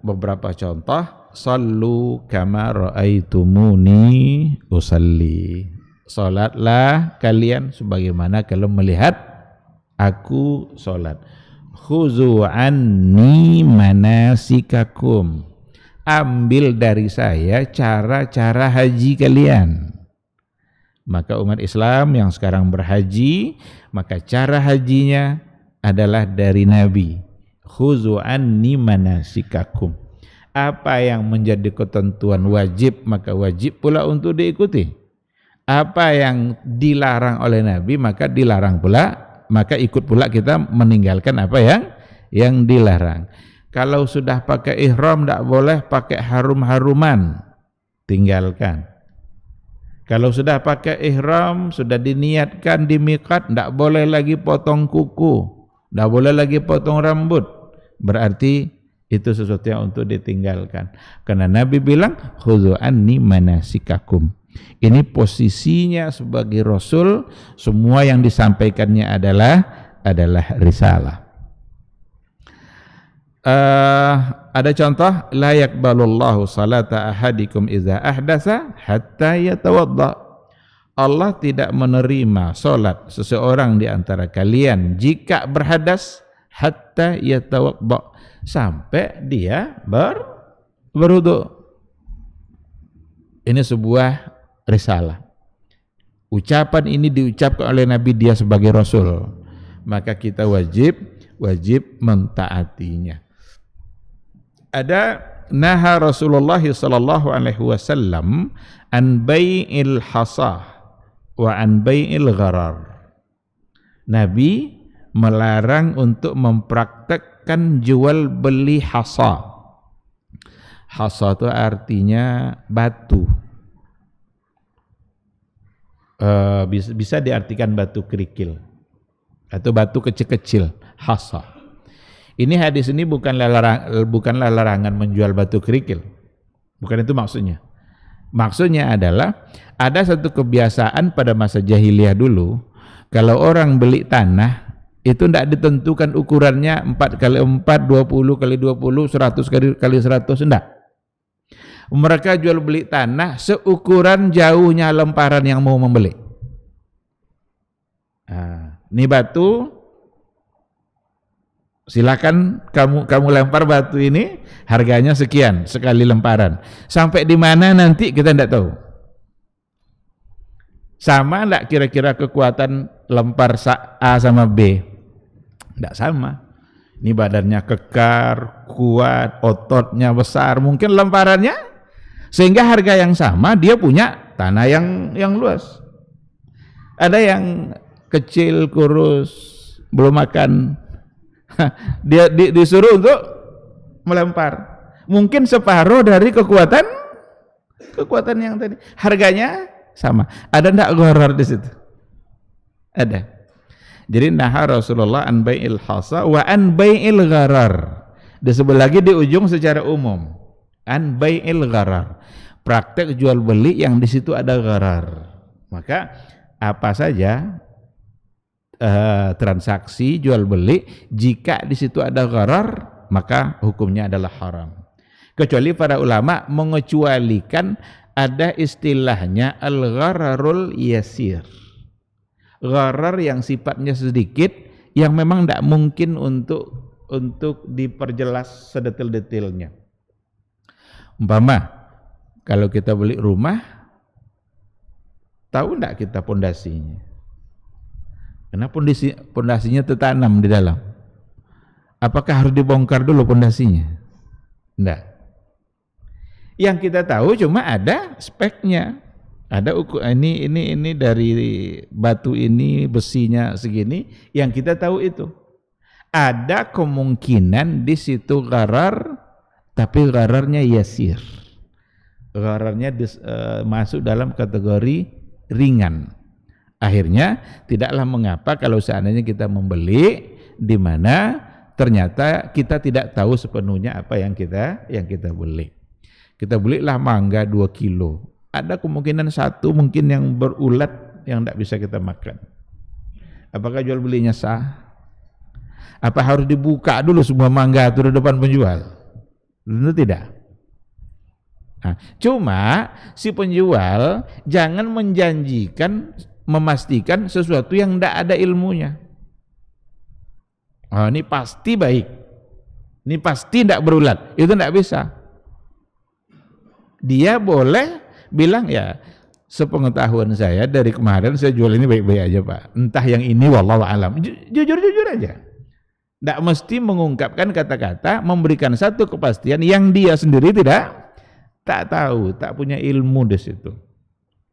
beberapa contoh sallu kama raaitumuni usalli. Salatlah kalian sebagaimana kalian melihat aku salat. Khuzu anni manasikakum. Ambil dari saya cara-cara haji kalian. Maka umat Islam yang sekarang berhaji, maka cara hajinya adalah dari Nabi. Khuzu anni manasikakum apa yang menjadi ketentuan wajib maka wajib pula untuk diikuti. Apa yang dilarang oleh Nabi maka dilarang pula, maka ikut pula kita meninggalkan apa yang yang dilarang. Kalau sudah pakai ihram tidak boleh pakai harum-haruman, tinggalkan. Kalau sudah pakai ihram, sudah diniatkan di miqat, tidak boleh lagi potong kuku, tidak boleh lagi potong rambut. Berarti itu sesuatu yang untuk ditinggalkan. Karena Nabi bilang, Khudu manasikakum. Ini posisinya sebagai Rasul, semua yang disampaikannya adalah adalah risalah. Uh, ada contoh layak balullahu salata ahadikum iza ahdasa hatta yatawadda. Allah tidak menerima solat seseorang di antara kalian jika berhadas hatta yatawadda sampai dia ber berwudu. Ini sebuah risalah. Ucapan ini diucapkan oleh Nabi dia sebagai rasul. Maka kita wajib wajib mentaatinya. Ada naha Rasulullah sallallahu alaihi wasallam an bai'il hasah wa an bai'il gharar. Nabi melarang untuk mempraktekkan jual beli hasa. Hasa itu artinya batu. E, eh, bisa, bisa diartikan batu kerikil atau batu kecil-kecil hasa. Ini hadis ini bukan larang, bukanlah larangan menjual batu kerikil. Bukan itu maksudnya. Maksudnya adalah ada satu kebiasaan pada masa jahiliyah dulu kalau orang beli tanah itu tidak ditentukan ukurannya 4 kali 4, 20 kali 20, 100 kali, kali 100, tidak. Mereka jual beli tanah seukuran jauhnya lemparan yang mau membeli. Nah, ini batu, silakan kamu kamu lempar batu ini harganya sekian sekali lemparan. Sampai di mana nanti kita tidak tahu. Sama tidak kira-kira kekuatan lempar A sama B? Tidak sama. Ini badannya kekar, kuat, ototnya besar, mungkin lemparannya sehingga harga yang sama dia punya tanah yang yang luas. Ada yang kecil, kurus, belum makan. dia di, disuruh untuk melempar. Mungkin separuh dari kekuatan kekuatan yang tadi. Harganya sama. Ada ndak goror di situ? Ada. Jadi naha Rasulullah an bai'il hasa wa an bai'il gharar. Disebut lagi di ujung secara umum. An bai'il gharar. Praktek jual beli yang di situ ada gharar. Maka apa saja uh, transaksi jual beli jika di situ ada gharar maka hukumnya adalah haram. Kecuali para ulama mengecualikan ada istilahnya al-ghararul yasir gharar yang sifatnya sedikit yang memang tidak mungkin untuk untuk diperjelas sedetil-detilnya. Umpama kalau kita beli rumah tahu tidak kita pondasinya? Kenapa pondasi pondasinya tertanam di dalam. Apakah harus dibongkar dulu pondasinya? Tidak. Yang kita tahu cuma ada speknya, ada ukur eh, ini ini ini dari batu ini besinya segini yang kita tahu itu. Ada kemungkinan di situ garar tapi gararnya yasir. gararnya dis, e, eh, masuk dalam kategori ringan. Akhirnya tidaklah mengapa kalau seandainya kita membeli di mana ternyata kita tidak tahu sepenuhnya apa yang kita yang kita beli. Kita belilah mangga 2 kilo, ada kemungkinan satu mungkin yang berulat yang tidak bisa kita makan. Apakah jual belinya sah? Apa harus dibuka dulu semua mangga itu di depan penjual? Tentu tidak. Nah, cuma si penjual jangan menjanjikan memastikan sesuatu yang tidak ada ilmunya. Oh, ini pasti baik. Ini pasti tidak berulat. Itu tidak bisa. Dia boleh bilang ya sepengetahuan saya dari kemarin saya jual ini baik-baik aja pak entah yang ini wallahu alam jujur-jujur aja tidak mesti mengungkapkan kata-kata memberikan satu kepastian yang dia sendiri tidak tak tahu tak punya ilmu di situ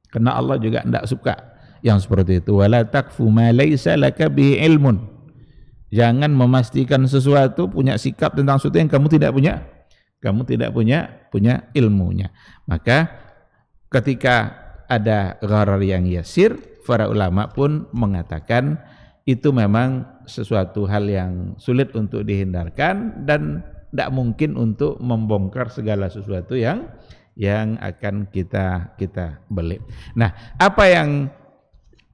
karena Allah juga tidak suka yang seperti itu wala takfu ma laisa laka bi ilmun Jangan memastikan sesuatu punya sikap tentang sesuatu yang kamu tidak punya. Kamu tidak punya punya ilmunya. Maka Ketika ada gharar yang yasir, para ulama pun mengatakan itu memang sesuatu hal yang sulit untuk dihindarkan dan tidak mungkin untuk membongkar segala sesuatu yang yang akan kita kita beli. Nah, apa yang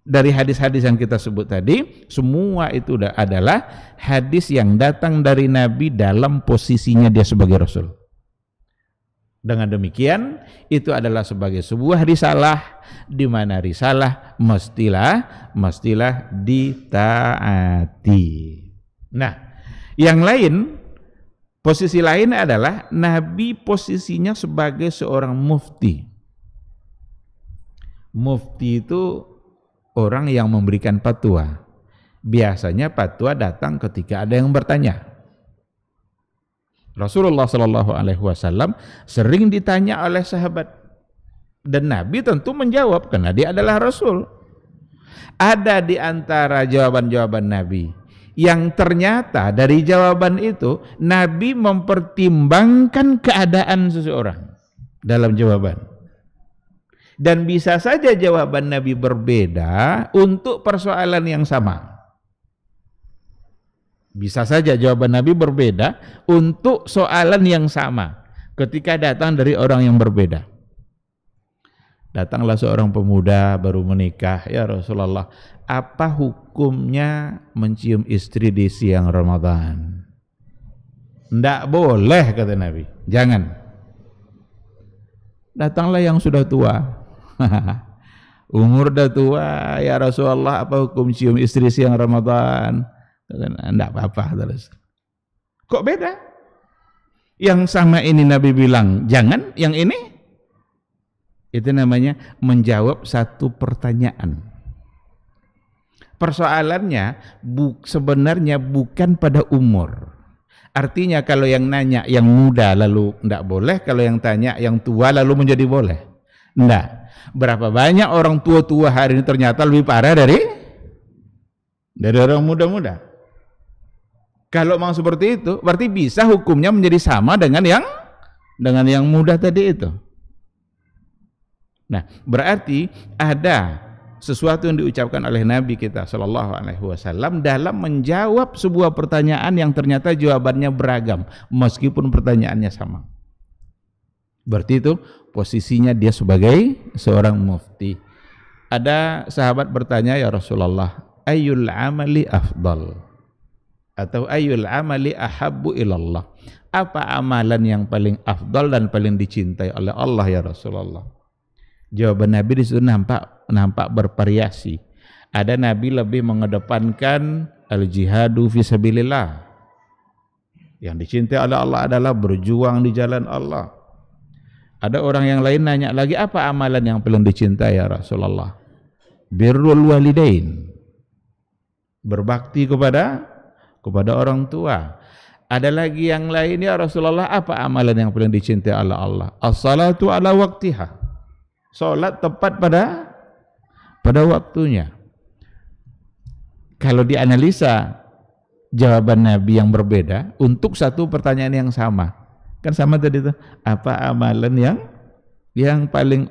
dari hadis-hadis yang kita sebut tadi, semua itu adalah hadis yang datang dari Nabi dalam posisinya dia sebagai Rasul. Dengan demikian, itu adalah sebagai sebuah risalah di mana risalah mestilah mestilah ditaati. Nah, yang lain posisi lain adalah nabi posisinya sebagai seorang mufti. Mufti itu orang yang memberikan fatwa. Biasanya fatwa datang ketika ada yang bertanya. Rasulullah Shallallahu Alaihi Wasallam sering ditanya oleh sahabat dan Nabi tentu menjawab karena dia adalah Rasul. Ada di antara jawaban-jawaban Nabi yang ternyata dari jawaban itu Nabi mempertimbangkan keadaan seseorang dalam jawaban. Dan bisa saja jawaban Nabi berbeda untuk persoalan yang sama. Bisa saja jawaban Nabi berbeda untuk soalan yang sama ketika datang dari orang yang berbeda. Datanglah seorang pemuda baru menikah, ya Rasulullah, apa hukumnya mencium istri di siang Ramadan? Tidak boleh kata Nabi, jangan. Datanglah yang sudah tua. Umur dah tua, ya Rasulullah, apa hukum cium istri siang Ramadan? Tidak kan, ah, apa-apa terus. Kok beda? Yang sama ini Nabi bilang, jangan yang ini. Itu namanya menjawab satu pertanyaan. Persoalannya bu, sebenarnya bukan pada umur. Artinya kalau yang nanya yang muda lalu tidak boleh, kalau yang tanya yang tua lalu menjadi boleh. Tidak. Berapa banyak orang tua-tua hari ini ternyata lebih parah dari dari orang muda-muda. Kalau memang seperti itu, berarti bisa hukumnya menjadi sama dengan yang dengan yang mudah tadi itu. Nah, berarti ada sesuatu yang diucapkan oleh Nabi kita Shallallahu Alaihi Wasallam dalam menjawab sebuah pertanyaan yang ternyata jawabannya beragam meskipun pertanyaannya sama. Berarti itu posisinya dia sebagai seorang mufti. Ada sahabat bertanya ya Rasulullah, ayul amali afdal? atau ayul amali ahabbu ilallah. Apa amalan yang paling afdal dan paling dicintai oleh Allah ya Rasulullah? Jawaban Nabi di situ nampak nampak bervariasi. Ada Nabi lebih mengedepankan al jihadu fi sabilillah. Yang dicintai oleh Allah adalah berjuang di jalan Allah. Ada orang yang lain nanya lagi apa amalan yang paling dicintai ya Rasulullah? Birrul walidain. Berbakti kepada kepada orang tua. Ada lagi yang lain ya Rasulullah apa amalan yang paling dicintai Allah Allah? As-salatu ala waktiha. Salat tepat pada pada waktunya. Kalau dianalisa jawaban Nabi yang berbeda untuk satu pertanyaan yang sama. Kan sama tadi itu apa amalan yang yang paling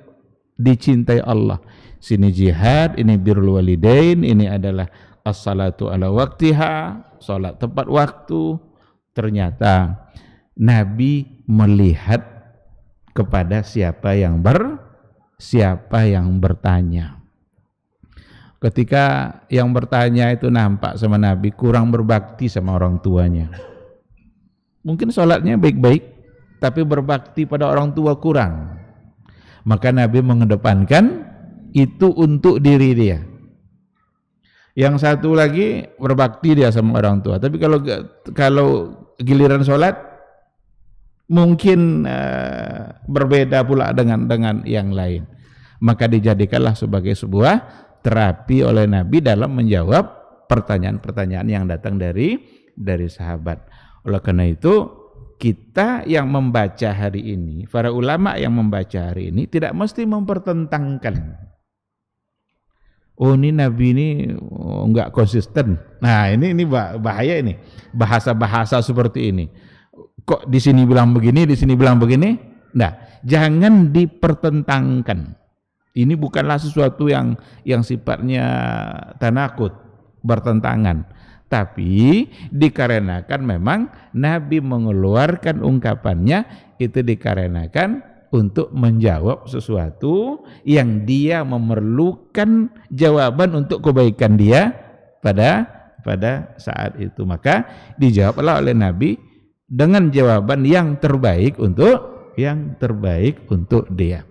dicintai Allah? Sini jihad, ini birrul walidain, ini adalah as-salatu ala waktiha, salat tepat waktu. Ternyata Nabi melihat kepada siapa yang ber siapa yang bertanya. Ketika yang bertanya itu nampak sama Nabi kurang berbakti sama orang tuanya. Mungkin sholatnya baik-baik, tapi berbakti pada orang tua kurang. Maka Nabi mengedepankan itu untuk diri dia yang satu lagi berbakti dia sama orang tua. Tapi kalau kalau giliran sholat mungkin uh, berbeda pula dengan dengan yang lain. Maka dijadikanlah sebagai sebuah terapi oleh Nabi dalam menjawab pertanyaan-pertanyaan yang datang dari dari sahabat. Oleh karena itu kita yang membaca hari ini, para ulama yang membaca hari ini tidak mesti mempertentangkan oh ini nabi ini oh, nggak konsisten. Nah ini ini bahaya ini bahasa-bahasa seperti ini. Kok di sini bilang begini, di sini bilang begini? Nah jangan dipertentangkan. Ini bukanlah sesuatu yang yang sifatnya tanakut bertentangan. Tapi dikarenakan memang Nabi mengeluarkan ungkapannya itu dikarenakan untuk menjawab sesuatu yang dia memerlukan jawaban untuk kebaikan dia pada pada saat itu maka dijawablah oleh Nabi dengan jawaban yang terbaik untuk yang terbaik untuk dia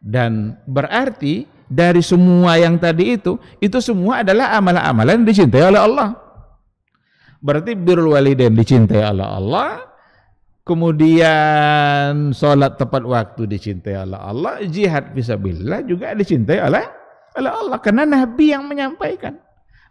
dan berarti dari semua yang tadi itu itu semua adalah amalan-amalan dicintai oleh Allah berarti birul walidain dicintai oleh Allah Kemudian solat tepat waktu dicintai oleh Allah, jihad fisabilillah juga dicintai oleh oleh Allah karena Nabi yang menyampaikan.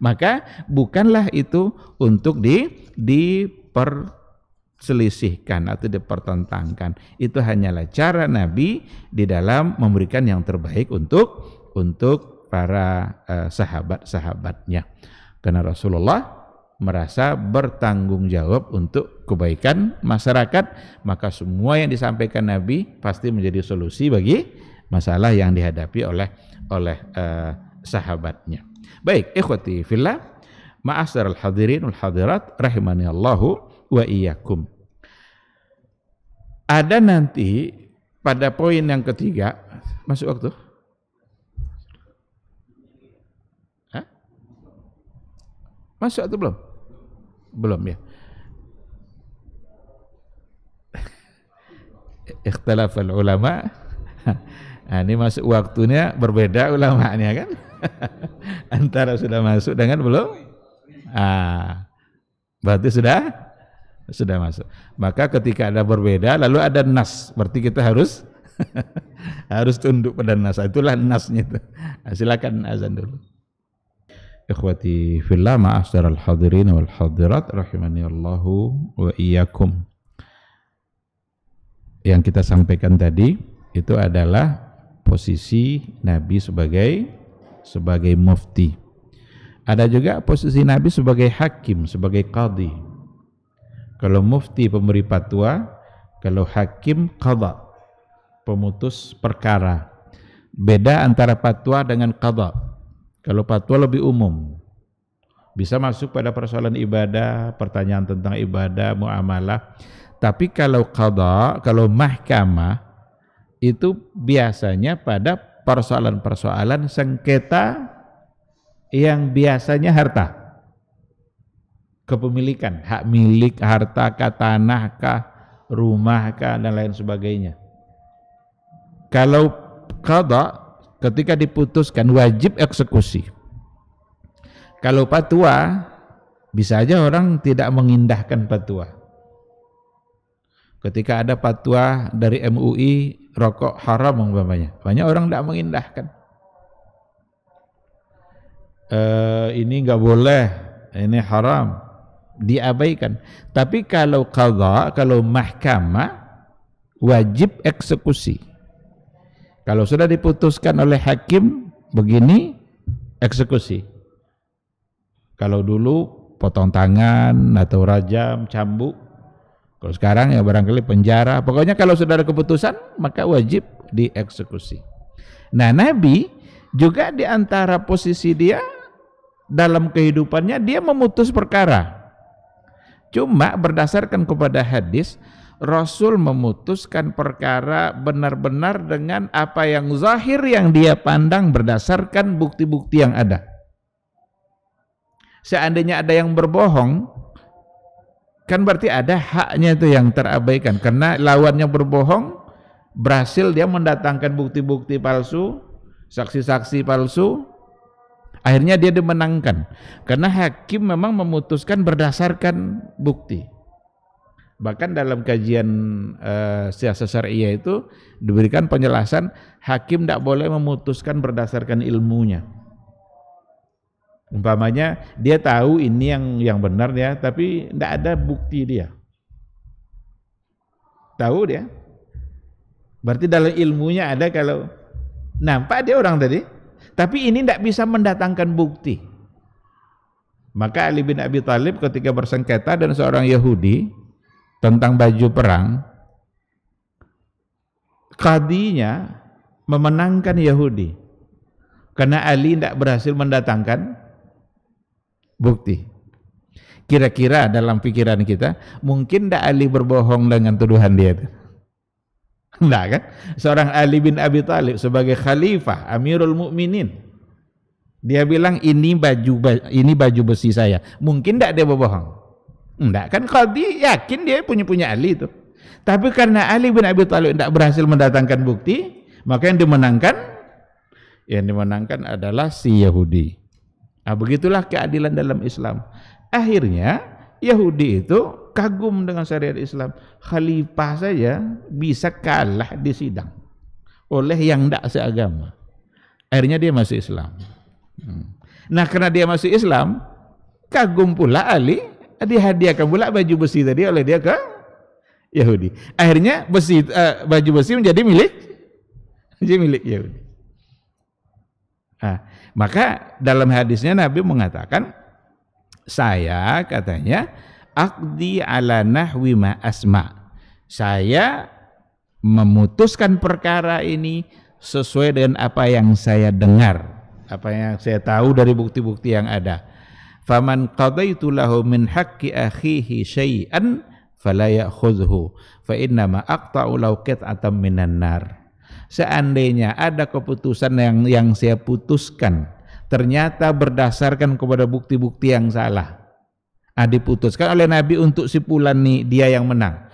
Maka bukanlah itu untuk di diperselisihkan atau dipertentangkan. Itu hanyalah cara Nabi di dalam memberikan yang terbaik untuk untuk para uh, sahabat-sahabatnya. Karena Rasulullah merasa bertanggung jawab untuk kebaikan masyarakat, maka semua yang disampaikan Nabi pasti menjadi solusi bagi masalah yang dihadapi oleh oleh uh, sahabatnya. Baik, ikhwati fillah, ma'asar al-hadirin al hadirat rahimani Allahu wa iyyakum. Ada nanti pada poin yang ketiga, masuk waktu. Masuk atau belum? Belum ya. Ikhtilaf ulama. Nah, ini masuk waktunya berbeda ulamanya kan? Antara sudah masuk dengan belum? Ah. Berarti sudah sudah masuk. Maka ketika ada berbeda lalu ada nas, berarti kita harus harus tunduk pada nas. Itulah nasnya itu. Nah, silakan azan dulu ikhwati fillah ma'asyar al-hadirin wal hadirat rahimani Allahu wa iyyakum yang kita sampaikan tadi itu adalah posisi Nabi sebagai sebagai mufti ada juga posisi Nabi sebagai hakim sebagai qadhi. kalau mufti pemberi fatwa kalau hakim qadha pemutus perkara beda antara fatwa dengan qadha. Kalau fatwa lebih umum, bisa masuk pada persoalan ibadah, pertanyaan tentang ibadah, muamalah. Tapi kalau qada, kalau mahkamah itu biasanya pada persoalan-persoalan sengketa yang biasanya harta. Kepemilikan, hak milik, harta kah, tanah kah, rumah kah dan lain sebagainya. Kalau qada ketika diputuskan wajib eksekusi. Kalau fatwa bisa aja orang tidak mengindahkan fatwa. Ketika ada fatwa dari MUI, rokok haram umpamanya. Banyak orang tidak mengindahkan. E, ini nggak boleh, ini haram, diabaikan. Tapi kalau kalau kalau mahkamah, wajib eksekusi. Kalau sudah diputuskan oleh hakim begini eksekusi. Kalau dulu potong tangan atau rajam, cambuk. Kalau sekarang ya barangkali penjara. Pokoknya kalau sudah ada keputusan maka wajib dieksekusi. Nah, Nabi juga di antara posisi dia dalam kehidupannya dia memutus perkara. Cuma berdasarkan kepada hadis Rasul memutuskan perkara benar-benar dengan apa yang zahir yang dia pandang berdasarkan bukti-bukti yang ada. Seandainya ada yang berbohong, kan berarti ada haknya itu yang terabaikan. Karena lawannya berbohong, berhasil dia mendatangkan bukti-bukti palsu, saksi-saksi palsu, akhirnya dia dimenangkan. Karena hakim memang memutuskan berdasarkan bukti. Bahkan dalam kajian uh, eh, siasat syariah itu diberikan penjelasan hakim tidak boleh memutuskan berdasarkan ilmunya. Umpamanya dia tahu ini yang yang benar ya, tapi tidak ada bukti dia. Tahu dia. Berarti dalam ilmunya ada kalau nampak dia orang tadi, tapi ini tidak bisa mendatangkan bukti. Maka Ali bin Abi Thalib ketika bersengketa dan seorang Yahudi tentang baju perang, kadinya memenangkan Yahudi. Karena Ali tidak berhasil mendatangkan bukti. Kira-kira dalam pikiran kita, mungkin tidak Ali berbohong dengan tuduhan dia itu. Tidak kan? Seorang Ali bin Abi Thalib sebagai khalifah Amirul Mukminin. Dia bilang ini baju ini baju besi saya. Mungkin tidak dia berbohong. Enggak kan dia yakin dia punya punya Ali itu. Tapi karena Ali bin Abi Thalib tidak berhasil mendatangkan bukti, maka yang dimenangkan yang dimenangkan adalah si Yahudi. Nah, begitulah keadilan dalam Islam. Akhirnya Yahudi itu kagum dengan syariat Islam. Khalifah saja bisa kalah di sidang oleh yang tidak seagama. Akhirnya dia masih Islam. Hmm. Nah karena dia masih Islam, kagum pula Ali dihadiahkan pula baju besi tadi oleh dia ke Yahudi. Akhirnya besi uh, baju besi menjadi milik menjadi milik Yahudi. Nah, maka dalam hadisnya Nabi mengatakan saya katanya akdi ala nahwi ma asma. Saya memutuskan perkara ini sesuai dengan apa yang saya dengar, apa yang saya tahu dari bukti-bukti yang ada faman qadaitu lahu min haqqi akhihi syai'an fala ya'khudhuhu fa inna ma aqta'u law qit'atan minan nar seandainya ada keputusan yang yang saya putuskan ternyata berdasarkan kepada bukti-bukti yang salah ah diputuskan oleh Nabi untuk si pulan nih dia yang menang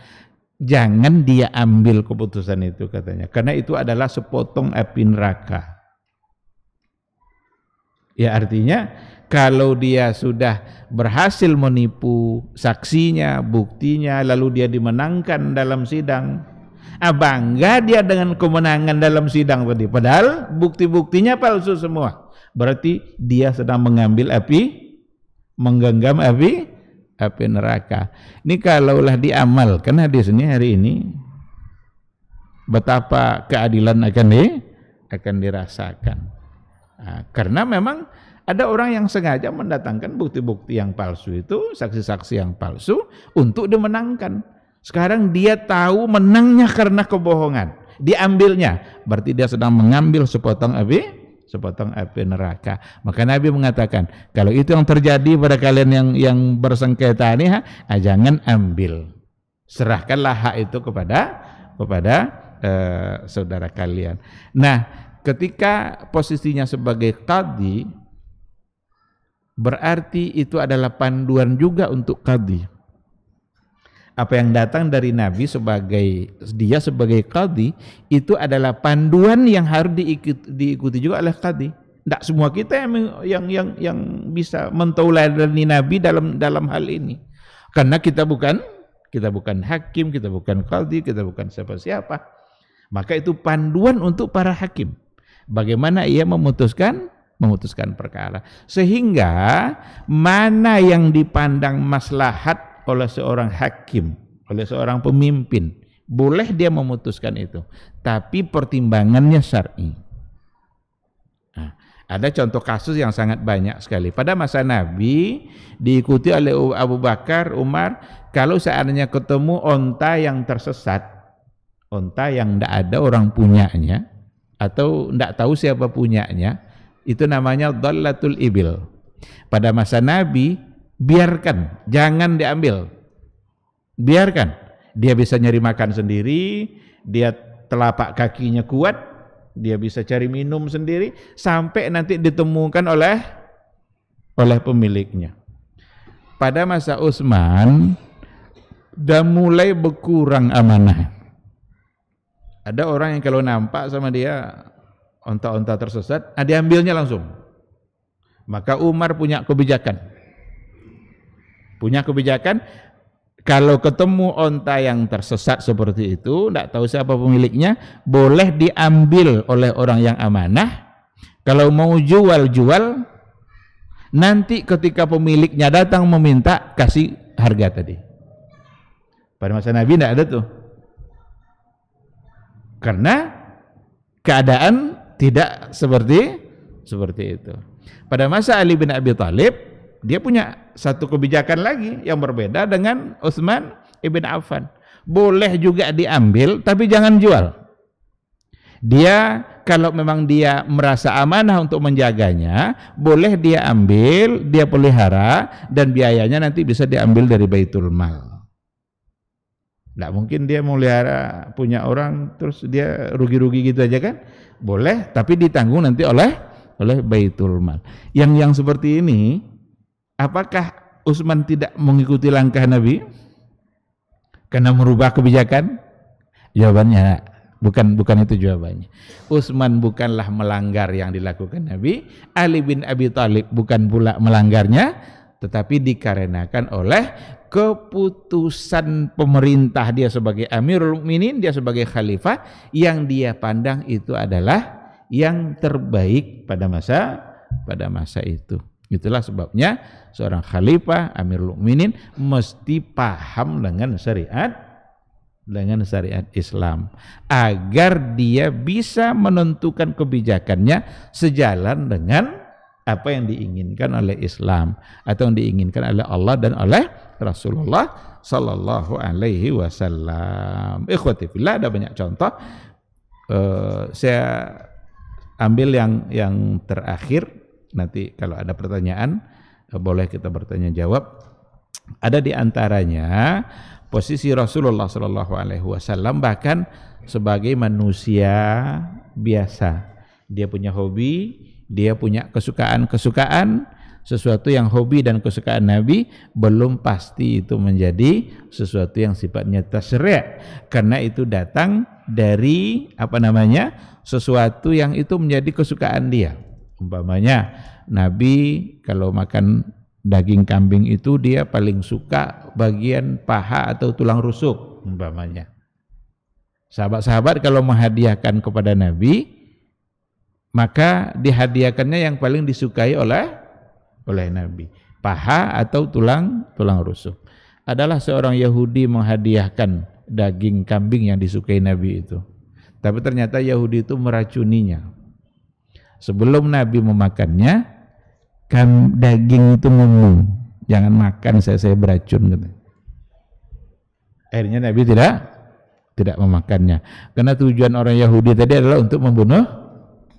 jangan dia ambil keputusan itu katanya karena itu adalah sepotong api neraka ya artinya kalau dia sudah berhasil menipu saksinya, buktinya, lalu dia dimenangkan dalam sidang. Ah, bangga dia dengan kemenangan dalam sidang tadi. Padahal bukti-buktinya palsu semua. Berarti dia sedang mengambil api, menggenggam api, api neraka. Ini kalaulah diamal, karena di sini hari ini, betapa keadilan akan di, akan dirasakan. Nah, karena memang ada orang yang sengaja mendatangkan bukti-bukti yang palsu itu, saksi-saksi yang palsu untuk dimenangkan. Sekarang dia tahu menangnya karena kebohongan. Diambilnya, berarti dia sedang mengambil sepotong api, sepotong api neraka. Maka Nabi mengatakan, kalau itu yang terjadi pada kalian yang yang bersengketa ini, ha, ah, jangan ambil. Serahkanlah hak itu kepada kepada eh, saudara kalian. Nah, ketika posisinya sebagai tadi Berarti itu adalah panduan juga untuk kadi Apa yang datang dari Nabi sebagai dia sebagai kadi itu adalah panduan yang harus diikuti, diikuti juga oleh kadi Tidak semua kita yang yang yang, yang bisa mentauladani Nabi dalam dalam hal ini. Karena kita bukan kita bukan hakim, kita bukan kadi kita bukan siapa-siapa. Maka itu panduan untuk para hakim. Bagaimana ia memutuskan memutuskan perkara. Sehingga mana yang dipandang maslahat oleh seorang hakim, oleh seorang pemimpin, boleh dia memutuskan itu, tapi pertimbangannya syar'i. Nah, ada contoh kasus yang sangat banyak sekali. Pada masa Nabi diikuti oleh Abu Bakar, Umar, kalau seandainya ketemu onta yang tersesat, onta yang tidak ada orang punyanya, atau tidak tahu siapa punyanya, itu namanya dhallatul ibil. Pada masa Nabi, biarkan, jangan diambil. Biarkan. Dia bisa nyari makan sendiri, dia telapak kakinya kuat, dia bisa cari minum sendiri sampai nanti ditemukan oleh oleh pemiliknya. Pada masa Utsman dan mulai berkurang amanah. Ada orang yang kalau nampak sama dia onta-onta tersesat, ada nah ambilnya langsung. Maka Umar punya kebijakan. Punya kebijakan, kalau ketemu onta yang tersesat seperti itu, tidak tahu siapa pemiliknya, boleh diambil oleh orang yang amanah. Kalau mau jual-jual, nanti ketika pemiliknya datang meminta, kasih harga tadi. Pada masa Nabi tidak ada tuh. Karena keadaan tidak seperti seperti itu. Pada masa Ali bin Abi Thalib, dia punya satu kebijakan lagi yang berbeda dengan Utsman ibn Affan. Boleh juga diambil, tapi jangan jual. Dia kalau memang dia merasa amanah untuk menjaganya, boleh dia ambil, dia pelihara, dan biayanya nanti bisa diambil dari Baitul Mal. Tidak mungkin dia mau lihara punya orang, terus dia rugi-rugi gitu aja kan? Boleh, tapi ditanggung nanti oleh oleh Baitul Mal. Yang yang seperti ini apakah Utsman tidak mengikuti langkah Nabi? Karena merubah kebijakan? Jawabannya bukan bukan itu jawabannya. Utsman bukanlah melanggar yang dilakukan Nabi, Ali bin Abi Thalib bukan pula melanggarnya, tetapi dikarenakan oleh keputusan pemerintah dia sebagai Amirul Mukminin, dia sebagai khalifah yang dia pandang itu adalah yang terbaik pada masa pada masa itu. Itulah sebabnya seorang khalifah Amirul Mukminin mesti paham dengan syariat dengan syariat Islam agar dia bisa menentukan kebijakannya sejalan dengan apa yang diinginkan oleh Islam atau yang diinginkan oleh Allah dan oleh Rasulullah Sallallahu Alaihi Wasallam. Ikhwati fillah ada banyak contoh. Uh, saya ambil yang yang terakhir nanti kalau ada pertanyaan uh, boleh kita bertanya jawab. Ada di antaranya posisi Rasulullah Shallallahu Alaihi Wasallam bahkan sebagai manusia biasa. Dia punya hobi, dia punya kesukaan-kesukaan, sesuatu yang hobi dan kesukaan Nabi belum pasti itu menjadi sesuatu yang sifatnya terseret karena itu datang dari apa namanya sesuatu yang itu menjadi kesukaan dia umpamanya Nabi kalau makan daging kambing itu dia paling suka bagian paha atau tulang rusuk umpamanya sahabat-sahabat kalau menghadiahkan kepada Nabi maka dihadiahkannya yang paling disukai oleh oleh Nabi. Paha atau tulang tulang rusuk. Adalah seorang Yahudi menghadiahkan daging kambing yang disukai Nabi itu. Tapi ternyata Yahudi itu meracuninya. Sebelum Nabi memakannya, kan daging itu ngomong, jangan makan saya saya beracun Akhirnya Nabi tidak tidak memakannya. Karena tujuan orang Yahudi tadi adalah untuk membunuh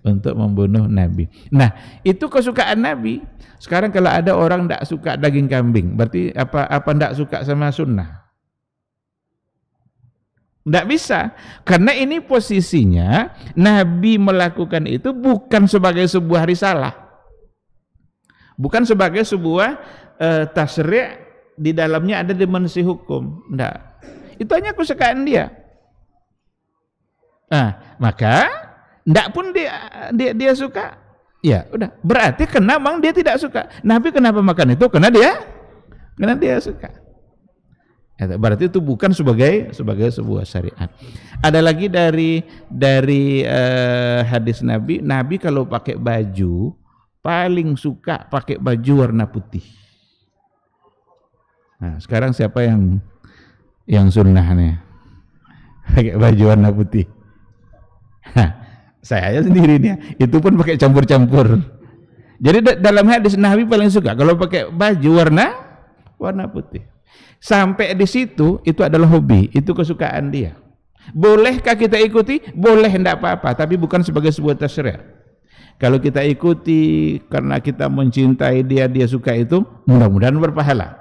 untuk membunuh Nabi. Nah, itu kesukaan Nabi. Sekarang kalau ada orang tidak suka daging kambing, berarti apa apa tidak suka sama sunnah? Tidak bisa, karena ini posisinya Nabi melakukan itu bukan sebagai sebuah risalah, bukan sebagai sebuah uh, tasri' di dalamnya ada dimensi hukum. Tidak, itu hanya kesukaan dia. Nah, maka ndak pun dia dia dia suka ya udah berarti kena memang dia tidak suka nabi kenapa makan itu karena dia karena dia suka ya, berarti itu bukan sebagai sebagai sebuah syariat ada lagi dari dari uh, hadis nabi nabi kalau pakai baju paling suka pakai baju warna putih nah sekarang siapa yang yang sunnahnya pakai baju warna putih saya sendiri nih, itu pun pakai campur-campur jadi dalam hadis Nabi paling suka kalau pakai baju warna warna putih sampai di situ itu adalah hobi itu kesukaan dia bolehkah kita ikuti boleh tidak apa-apa tapi bukan sebagai sebuah terserah. kalau kita ikuti karena kita mencintai dia dia suka itu mudah-mudahan berpahala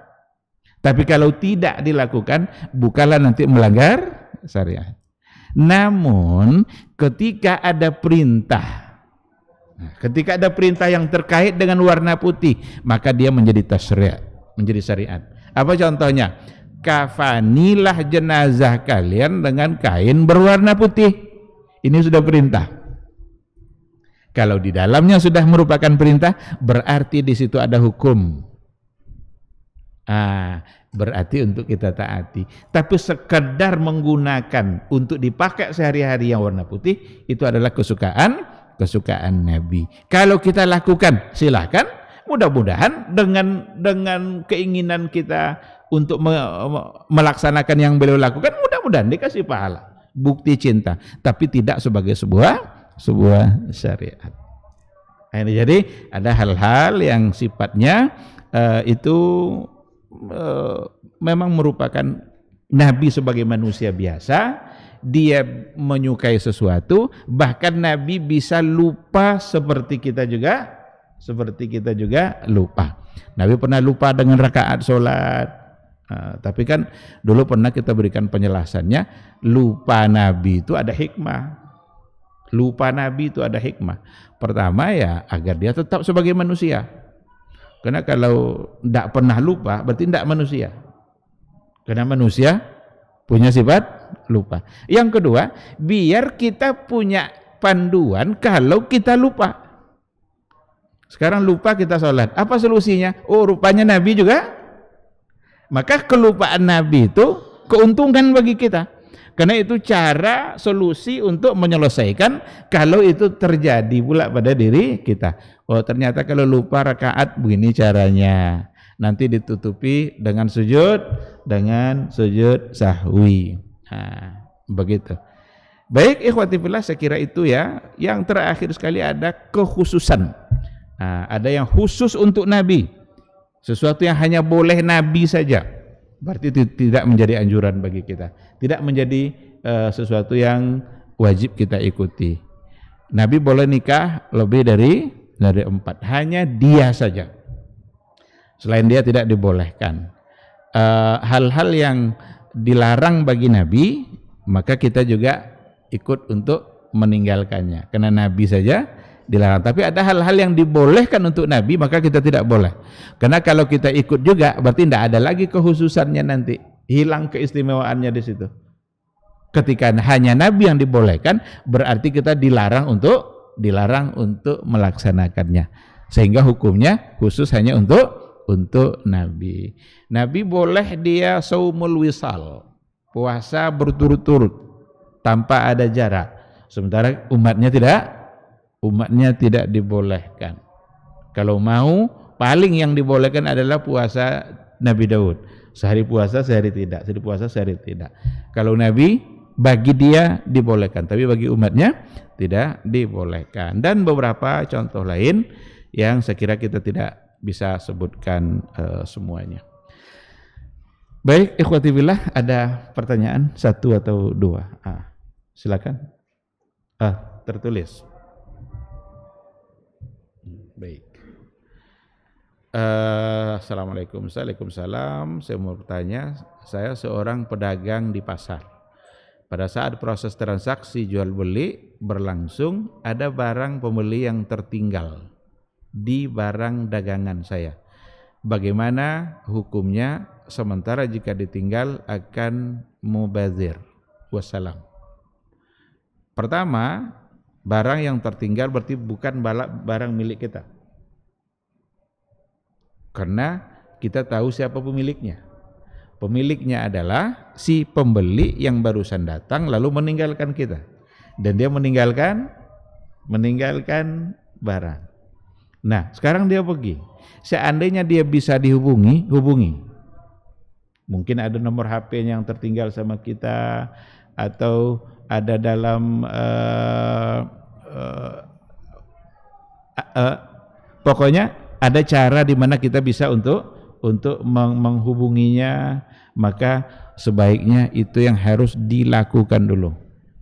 tapi kalau tidak dilakukan bukalah nanti melanggar syariat namun ketika ada perintah nah, ketika ada perintah yang terkait dengan warna putih, maka dia menjadi tasriat, menjadi syariat. Apa contohnya? Kafanilah jenazah kalian dengan kain berwarna putih. Ini sudah perintah. Kalau di dalamnya sudah merupakan perintah, berarti di situ ada hukum. Ah, berarti untuk kita taati. Tapi sekedar menggunakan untuk dipakai sehari-hari yang warna putih itu adalah kesukaan kesukaan Nabi. Kalau kita lakukan silahkan mudah-mudahan dengan dengan keinginan kita untuk me, melaksanakan yang beliau lakukan mudah-mudahan dikasih pahala bukti cinta tapi tidak sebagai sebuah sebuah syariat. Nah, ini jadi ada hal-hal yang sifatnya uh, itu Eh, memang merupakan nabi sebagai manusia biasa, dia menyukai sesuatu, bahkan nabi bisa lupa seperti kita juga, seperti kita juga lupa. Nabi pernah lupa dengan rakaat sholat, Nah, tapi kan dulu pernah kita berikan penjelasannya, lupa Nabi itu ada hikmah. Lupa Nabi itu ada hikmah. Pertama ya agar dia tetap sebagai manusia. Karena kalau tidak pernah lupa berarti tidak manusia. Karena manusia punya sifat lupa. Yang kedua, biar kita punya panduan kalau kita lupa. Sekarang lupa kita sholat. Apa solusinya? Oh rupanya Nabi juga. Maka kelupaan Nabi itu keuntungan bagi kita. Karena itu cara solusi untuk menyelesaikan kalau itu terjadi pula pada diri kita. Oh ternyata kalau lupa rakaat begini caranya. Nanti ditutupi dengan sujud, dengan sujud sahwi. Nah, begitu. Baik ikhwati fillah saya kira itu ya. Yang terakhir sekali ada kekhususan. Nah, ada yang khusus untuk Nabi. Sesuatu yang hanya boleh Nabi saja. Berarti itu tidak menjadi anjuran bagi kita, tidak menjadi uh, sesuatu yang wajib kita ikuti. Nabi boleh nikah lebih dari dari empat, hanya dia saja. Selain dia tidak dibolehkan. Eh, hal-hal uh, hal -hal yang dilarang bagi Nabi, maka kita juga ikut untuk meninggalkannya. Karena Nabi saja dilarang. Tapi ada hal-hal yang dibolehkan untuk Nabi maka kita tidak boleh. Karena kalau kita ikut juga berarti tidak ada lagi kehususannya nanti. Hilang keistimewaannya di situ. Ketika hanya Nabi yang dibolehkan berarti kita dilarang untuk dilarang untuk melaksanakannya. Sehingga hukumnya khusus hanya untuk untuk Nabi. Nabi boleh dia saumul wisal, puasa berturut-turut tanpa ada jarak. Sementara umatnya tidak umatnya tidak dibolehkan. Kalau mau, paling yang dibolehkan adalah puasa Nabi Daud. Sehari puasa, sehari tidak. Sehari puasa, sehari tidak. Kalau Nabi, bagi dia dibolehkan. Tapi bagi umatnya, tidak dibolehkan. Dan beberapa contoh lain yang saya kira kita tidak bisa sebutkan uh, semuanya. Baik, ikhwati billah, ada pertanyaan satu atau dua? Ah, silakan. Ah, tertulis. Baik. Uh, Assalamualaikum. Waalaikumsalam. Saya mau bertanya, saya seorang pedagang di pasar. Pada saat proses transaksi jual beli berlangsung, ada barang pembeli yang tertinggal di barang dagangan saya. Bagaimana hukumnya? Sementara jika ditinggal akan mubazir. Wassalam. Pertama, Barang yang tertinggal berarti bukan barang milik kita. Karena kita tahu siapa pemiliknya. Pemiliknya adalah si pembeli yang barusan datang lalu meninggalkan kita. Dan dia meninggalkan meninggalkan barang. Nah, sekarang dia pergi. Seandainya dia bisa dihubungi, hubungi. Mungkin ada nomor HP yang tertinggal sama kita, atau ada dalam uh, uh, uh, pokoknya ada cara di mana kita bisa untuk untuk meng menghubunginya maka sebaiknya itu yang harus dilakukan dulu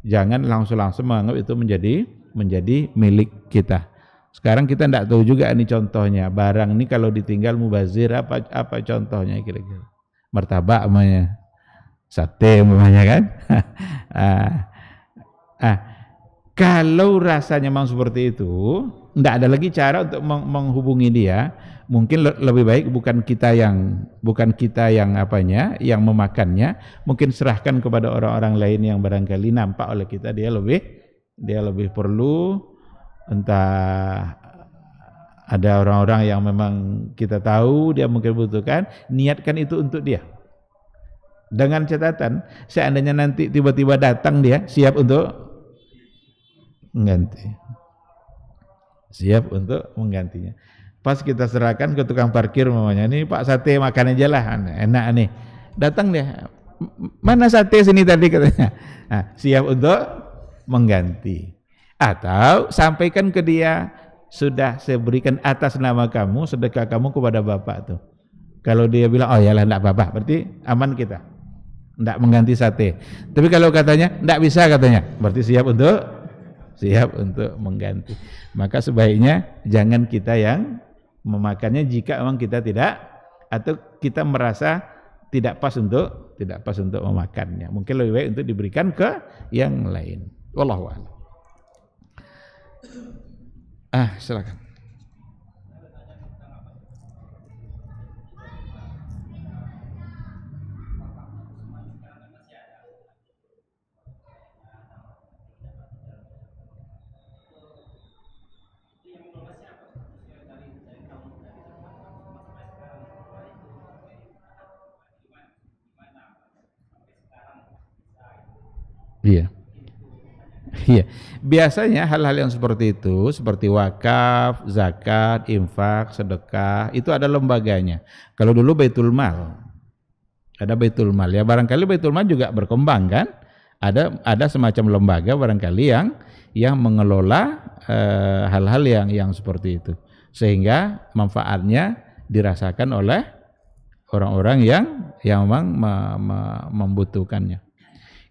jangan langsung-langsung menganggap itu menjadi menjadi milik kita sekarang kita tidak tahu juga ini contohnya barang ini kalau ditinggal mubazir apa apa contohnya kira-kira martabak namanya sate umpamanya kan ah, ah, kalau rasanya memang seperti itu tidak ada lagi cara untuk meng menghubungi dia mungkin le lebih baik bukan kita yang bukan kita yang apanya yang memakannya mungkin serahkan kepada orang-orang lain yang barangkali nampak oleh kita dia lebih dia lebih perlu entah ada orang-orang yang memang kita tahu dia mungkin butuhkan niatkan itu untuk dia dengan catatan, seandainya nanti tiba-tiba datang dia siap untuk mengganti. Siap untuk menggantinya. Pas kita serahkan ke tukang parkir mamanya, ini Pak sate makan aja lah, enak nih. Datang dia, mana sate sini tadi katanya. Nah, siap untuk mengganti. Atau sampaikan ke dia, sudah saya berikan atas nama kamu sedekah kamu kepada bapak tuh. Kalau dia bilang, oh ya lah, tidak apa-apa, berarti aman kita tidak mengganti sate. Tapi kalau katanya tidak bisa katanya, berarti siap untuk siap untuk mengganti. Maka sebaiknya jangan kita yang memakannya jika memang kita tidak atau kita merasa tidak pas untuk tidak pas untuk memakannya. Mungkin lebih baik untuk diberikan ke yang lain. Wallahu a'lam. Ah, silakan. Iya. Iya. Biasanya hal-hal yang seperti itu, seperti wakaf, zakat, infak, sedekah, itu ada lembaganya. Kalau dulu Baitul Mal. Ada Baitul Mal ya, barangkali Baitul Mal juga berkembang kan? Ada ada semacam lembaga barangkali yang yang mengelola eh, hal-hal e, yang yang seperti itu. Sehingga manfaatnya dirasakan oleh orang-orang yang yang memang me, me, membutuhkannya.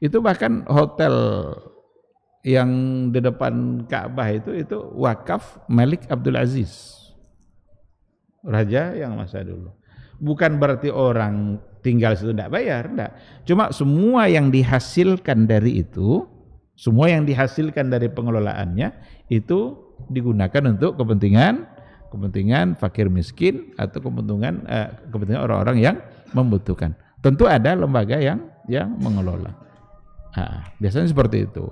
Itu bahkan hotel yang di depan Ka'bah itu itu wakaf Malik Abdul Aziz. Raja yang masa dulu. Bukan berarti orang tinggal situ tidak bayar, tidak. Cuma semua yang dihasilkan dari itu, semua yang dihasilkan dari pengelolaannya itu digunakan untuk kepentingan kepentingan fakir miskin atau kepentingan eh, kepentingan orang-orang yang membutuhkan. Tentu ada lembaga yang yang mengelola. Nah, biasanya seperti itu.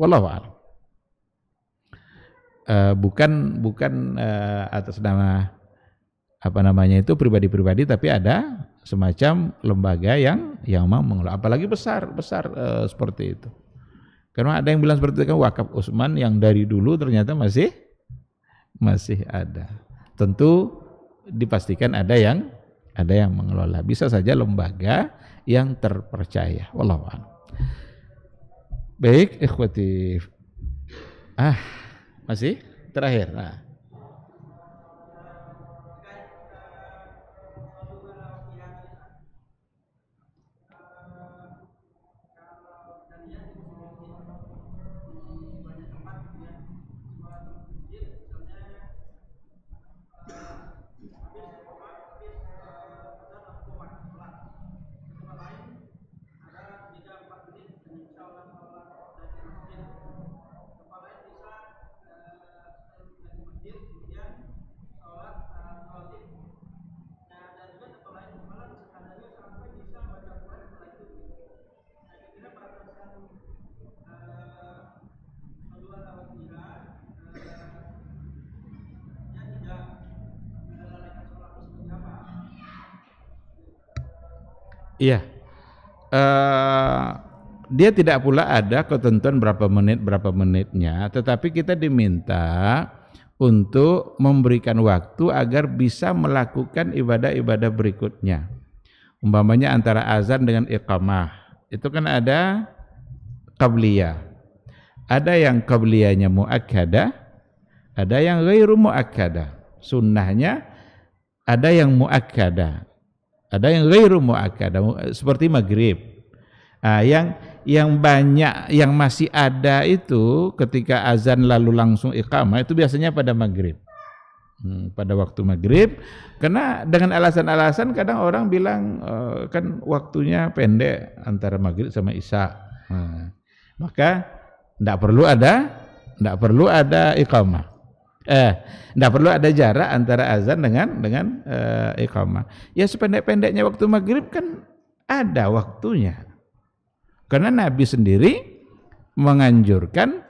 Wallahu a'lam. Uh, bukan bukan uh, atas nama apa namanya itu pribadi-pribadi tapi ada semacam lembaga yang yang mau mengelola apalagi besar besar uh, seperti itu karena ada yang bilang seperti itu kan wakaf Utsman yang dari dulu ternyata masih masih ada tentu dipastikan ada yang ada yang mengelola bisa saja lembaga yang terpercaya wallahu Baik, ikhwati. Ah, masih terakhir. Nah. Iya. Uh, dia tidak pula ada ketentuan berapa menit berapa menitnya, tetapi kita diminta untuk memberikan waktu agar bisa melakukan ibadah-ibadah berikutnya. Umpamanya antara azan dengan iqamah, itu kan ada qabliyah. Ada yang qabliyahnya muakkadah, ada yang ghairu muakkadah. Sunnahnya ada yang muakkadah ada yang ghairu muakkad seperti maghrib uh, yang yang banyak yang masih ada itu ketika azan lalu langsung iqamah itu biasanya pada maghrib hmm, pada waktu maghrib karena dengan alasan-alasan kadang orang bilang uh, kan waktunya pendek antara maghrib sama isya hmm. maka tidak perlu ada tidak perlu ada iqamah Eh, tidak perlu ada jarak antara azan dengan dengan eh, iqamah. Ya sependek-pendeknya waktu maghrib kan ada waktunya. Karena Nabi sendiri menganjurkan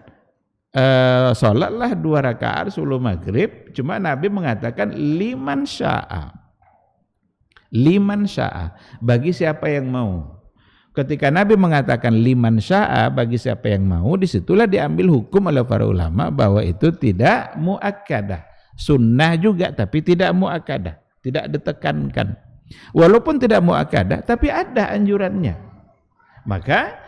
eh, sholatlah dua rakaat sebelum maghrib. Cuma Nabi mengatakan liman sya'a. Liman sya'a. Bagi siapa yang mau. Ketika Nabi mengatakan liman sya'a bagi siapa yang mau, disitulah diambil hukum oleh para ulama bahwa itu tidak muakada, Sunnah juga tapi tidak muakada, tidak ditekankan. Walaupun tidak muakada, tapi ada anjurannya. Maka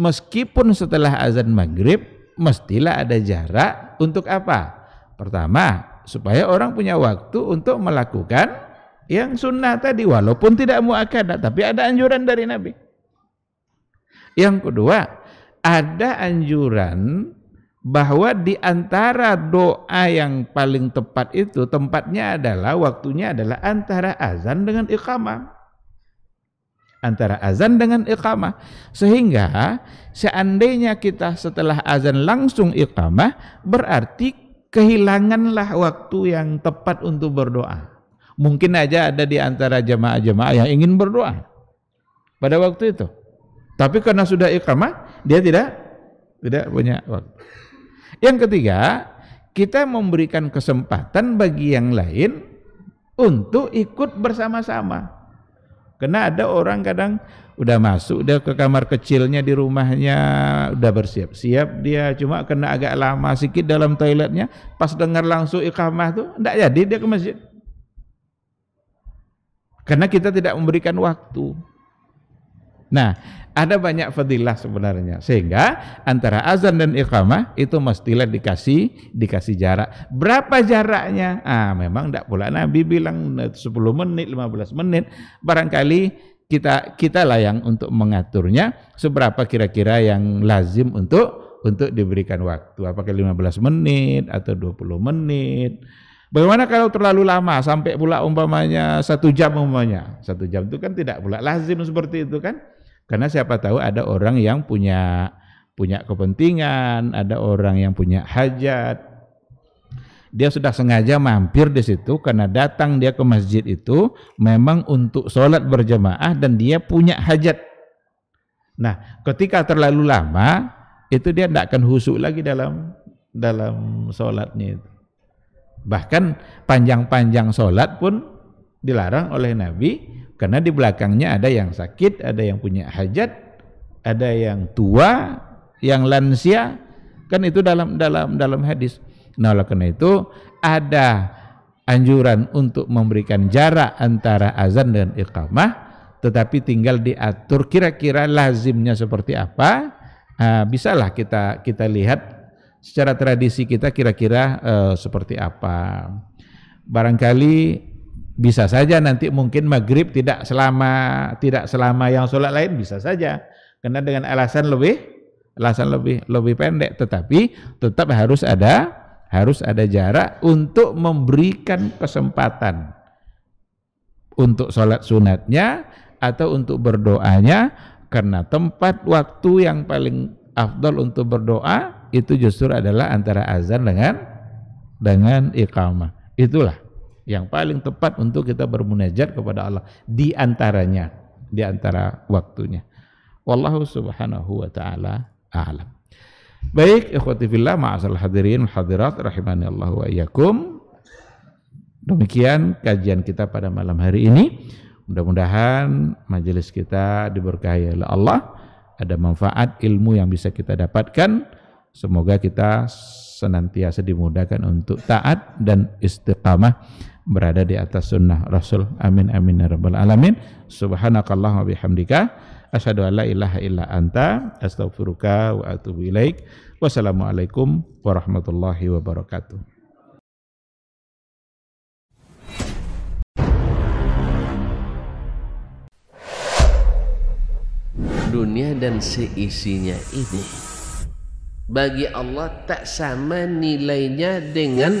meskipun setelah azan maghrib mestilah ada jarak untuk apa? Pertama, supaya orang punya waktu untuk melakukan yang sunnah tadi walaupun tidak muakada, tapi ada anjuran dari Nabi. Yang kedua, ada anjuran bahwa di antara doa yang paling tepat itu tempatnya adalah waktunya adalah antara azan dengan iqamah. Antara azan dengan iqamah. Sehingga seandainya kita setelah azan langsung iqamah berarti kehilanganlah waktu yang tepat untuk berdoa. Mungkin aja ada di antara jemaah-jemaah yang ingin berdoa pada waktu itu. Tapi karena sudah ikamah, dia tidak tidak punya waktu. Yang ketiga, kita memberikan kesempatan bagi yang lain untuk ikut bersama-sama. Karena ada orang kadang udah masuk udah ke kamar kecilnya di rumahnya udah bersiap-siap dia cuma kena agak lama sedikit dalam toiletnya pas dengar langsung ikamah tuh enggak jadi dia ke masjid karena kita tidak memberikan waktu Nah, ada banyak fadilah sebenarnya. Sehingga antara azan dan iqamah itu mestilah dikasih dikasih jarak. Berapa jaraknya? Ah, memang tidak pula Nabi bilang 10 menit, 15 menit. Barangkali kita kita layang untuk mengaturnya seberapa kira-kira yang lazim untuk untuk diberikan waktu. Apakah 15 menit atau 20 menit? Bagaimana kalau terlalu lama sampai pula umpamanya satu jam umpamanya satu jam itu kan tidak pula lazim seperti itu kan karena siapa tahu ada orang yang punya punya kepentingan, ada orang yang punya hajat. Dia sudah sengaja mampir di situ karena datang dia ke masjid itu memang untuk sholat berjamaah dan dia punya hajat. Nah, ketika terlalu lama itu dia tidak akan husuk lagi dalam dalam sholatnya itu. Bahkan panjang-panjang sholat pun dilarang oleh Nabi karena di belakangnya ada yang sakit, ada yang punya hajat, ada yang tua, yang lansia, kan itu dalam dalam dalam hadis. Nah, oleh karena itu ada anjuran untuk memberikan jarak antara azan dan iqamah tetapi tinggal diatur kira-kira lazimnya seperti apa. Nah, bisalah kita kita lihat secara tradisi kita kira-kira uh, seperti apa. Barangkali bisa saja nanti mungkin maghrib tidak selama tidak selama yang sholat lain bisa saja karena dengan alasan lebih alasan lebih lebih pendek tetapi tetap harus ada harus ada jarak untuk memberikan kesempatan untuk sholat sunatnya atau untuk berdoanya karena tempat waktu yang paling afdol untuk berdoa itu justru adalah antara azan dengan dengan iqamah itulah yang paling tepat untuk kita bermunajat kepada Allah di antaranya di antara waktunya wallahu subhanahu wa taala a'lam baik ikhwati fillah ma'asal hadirin hadirat rahimani Allah wa iyyakum demikian kajian kita pada malam hari ini mudah-mudahan majelis kita diberkahi oleh Allah ada manfaat ilmu yang bisa kita dapatkan. Semoga kita senantiasa dimudahkan untuk taat dan istiqamah berada di atas sunnah Rasul. Amin amin ya rabbal alamin. Subhanakallahumma bihamdika asyhadu an la ilaha illa anta astaghfiruka wa atubu ilaik. Wassalamualaikum warahmatullahi wabarakatuh. dunia dan seisinya ini bagi Allah tak sama nilainya dengan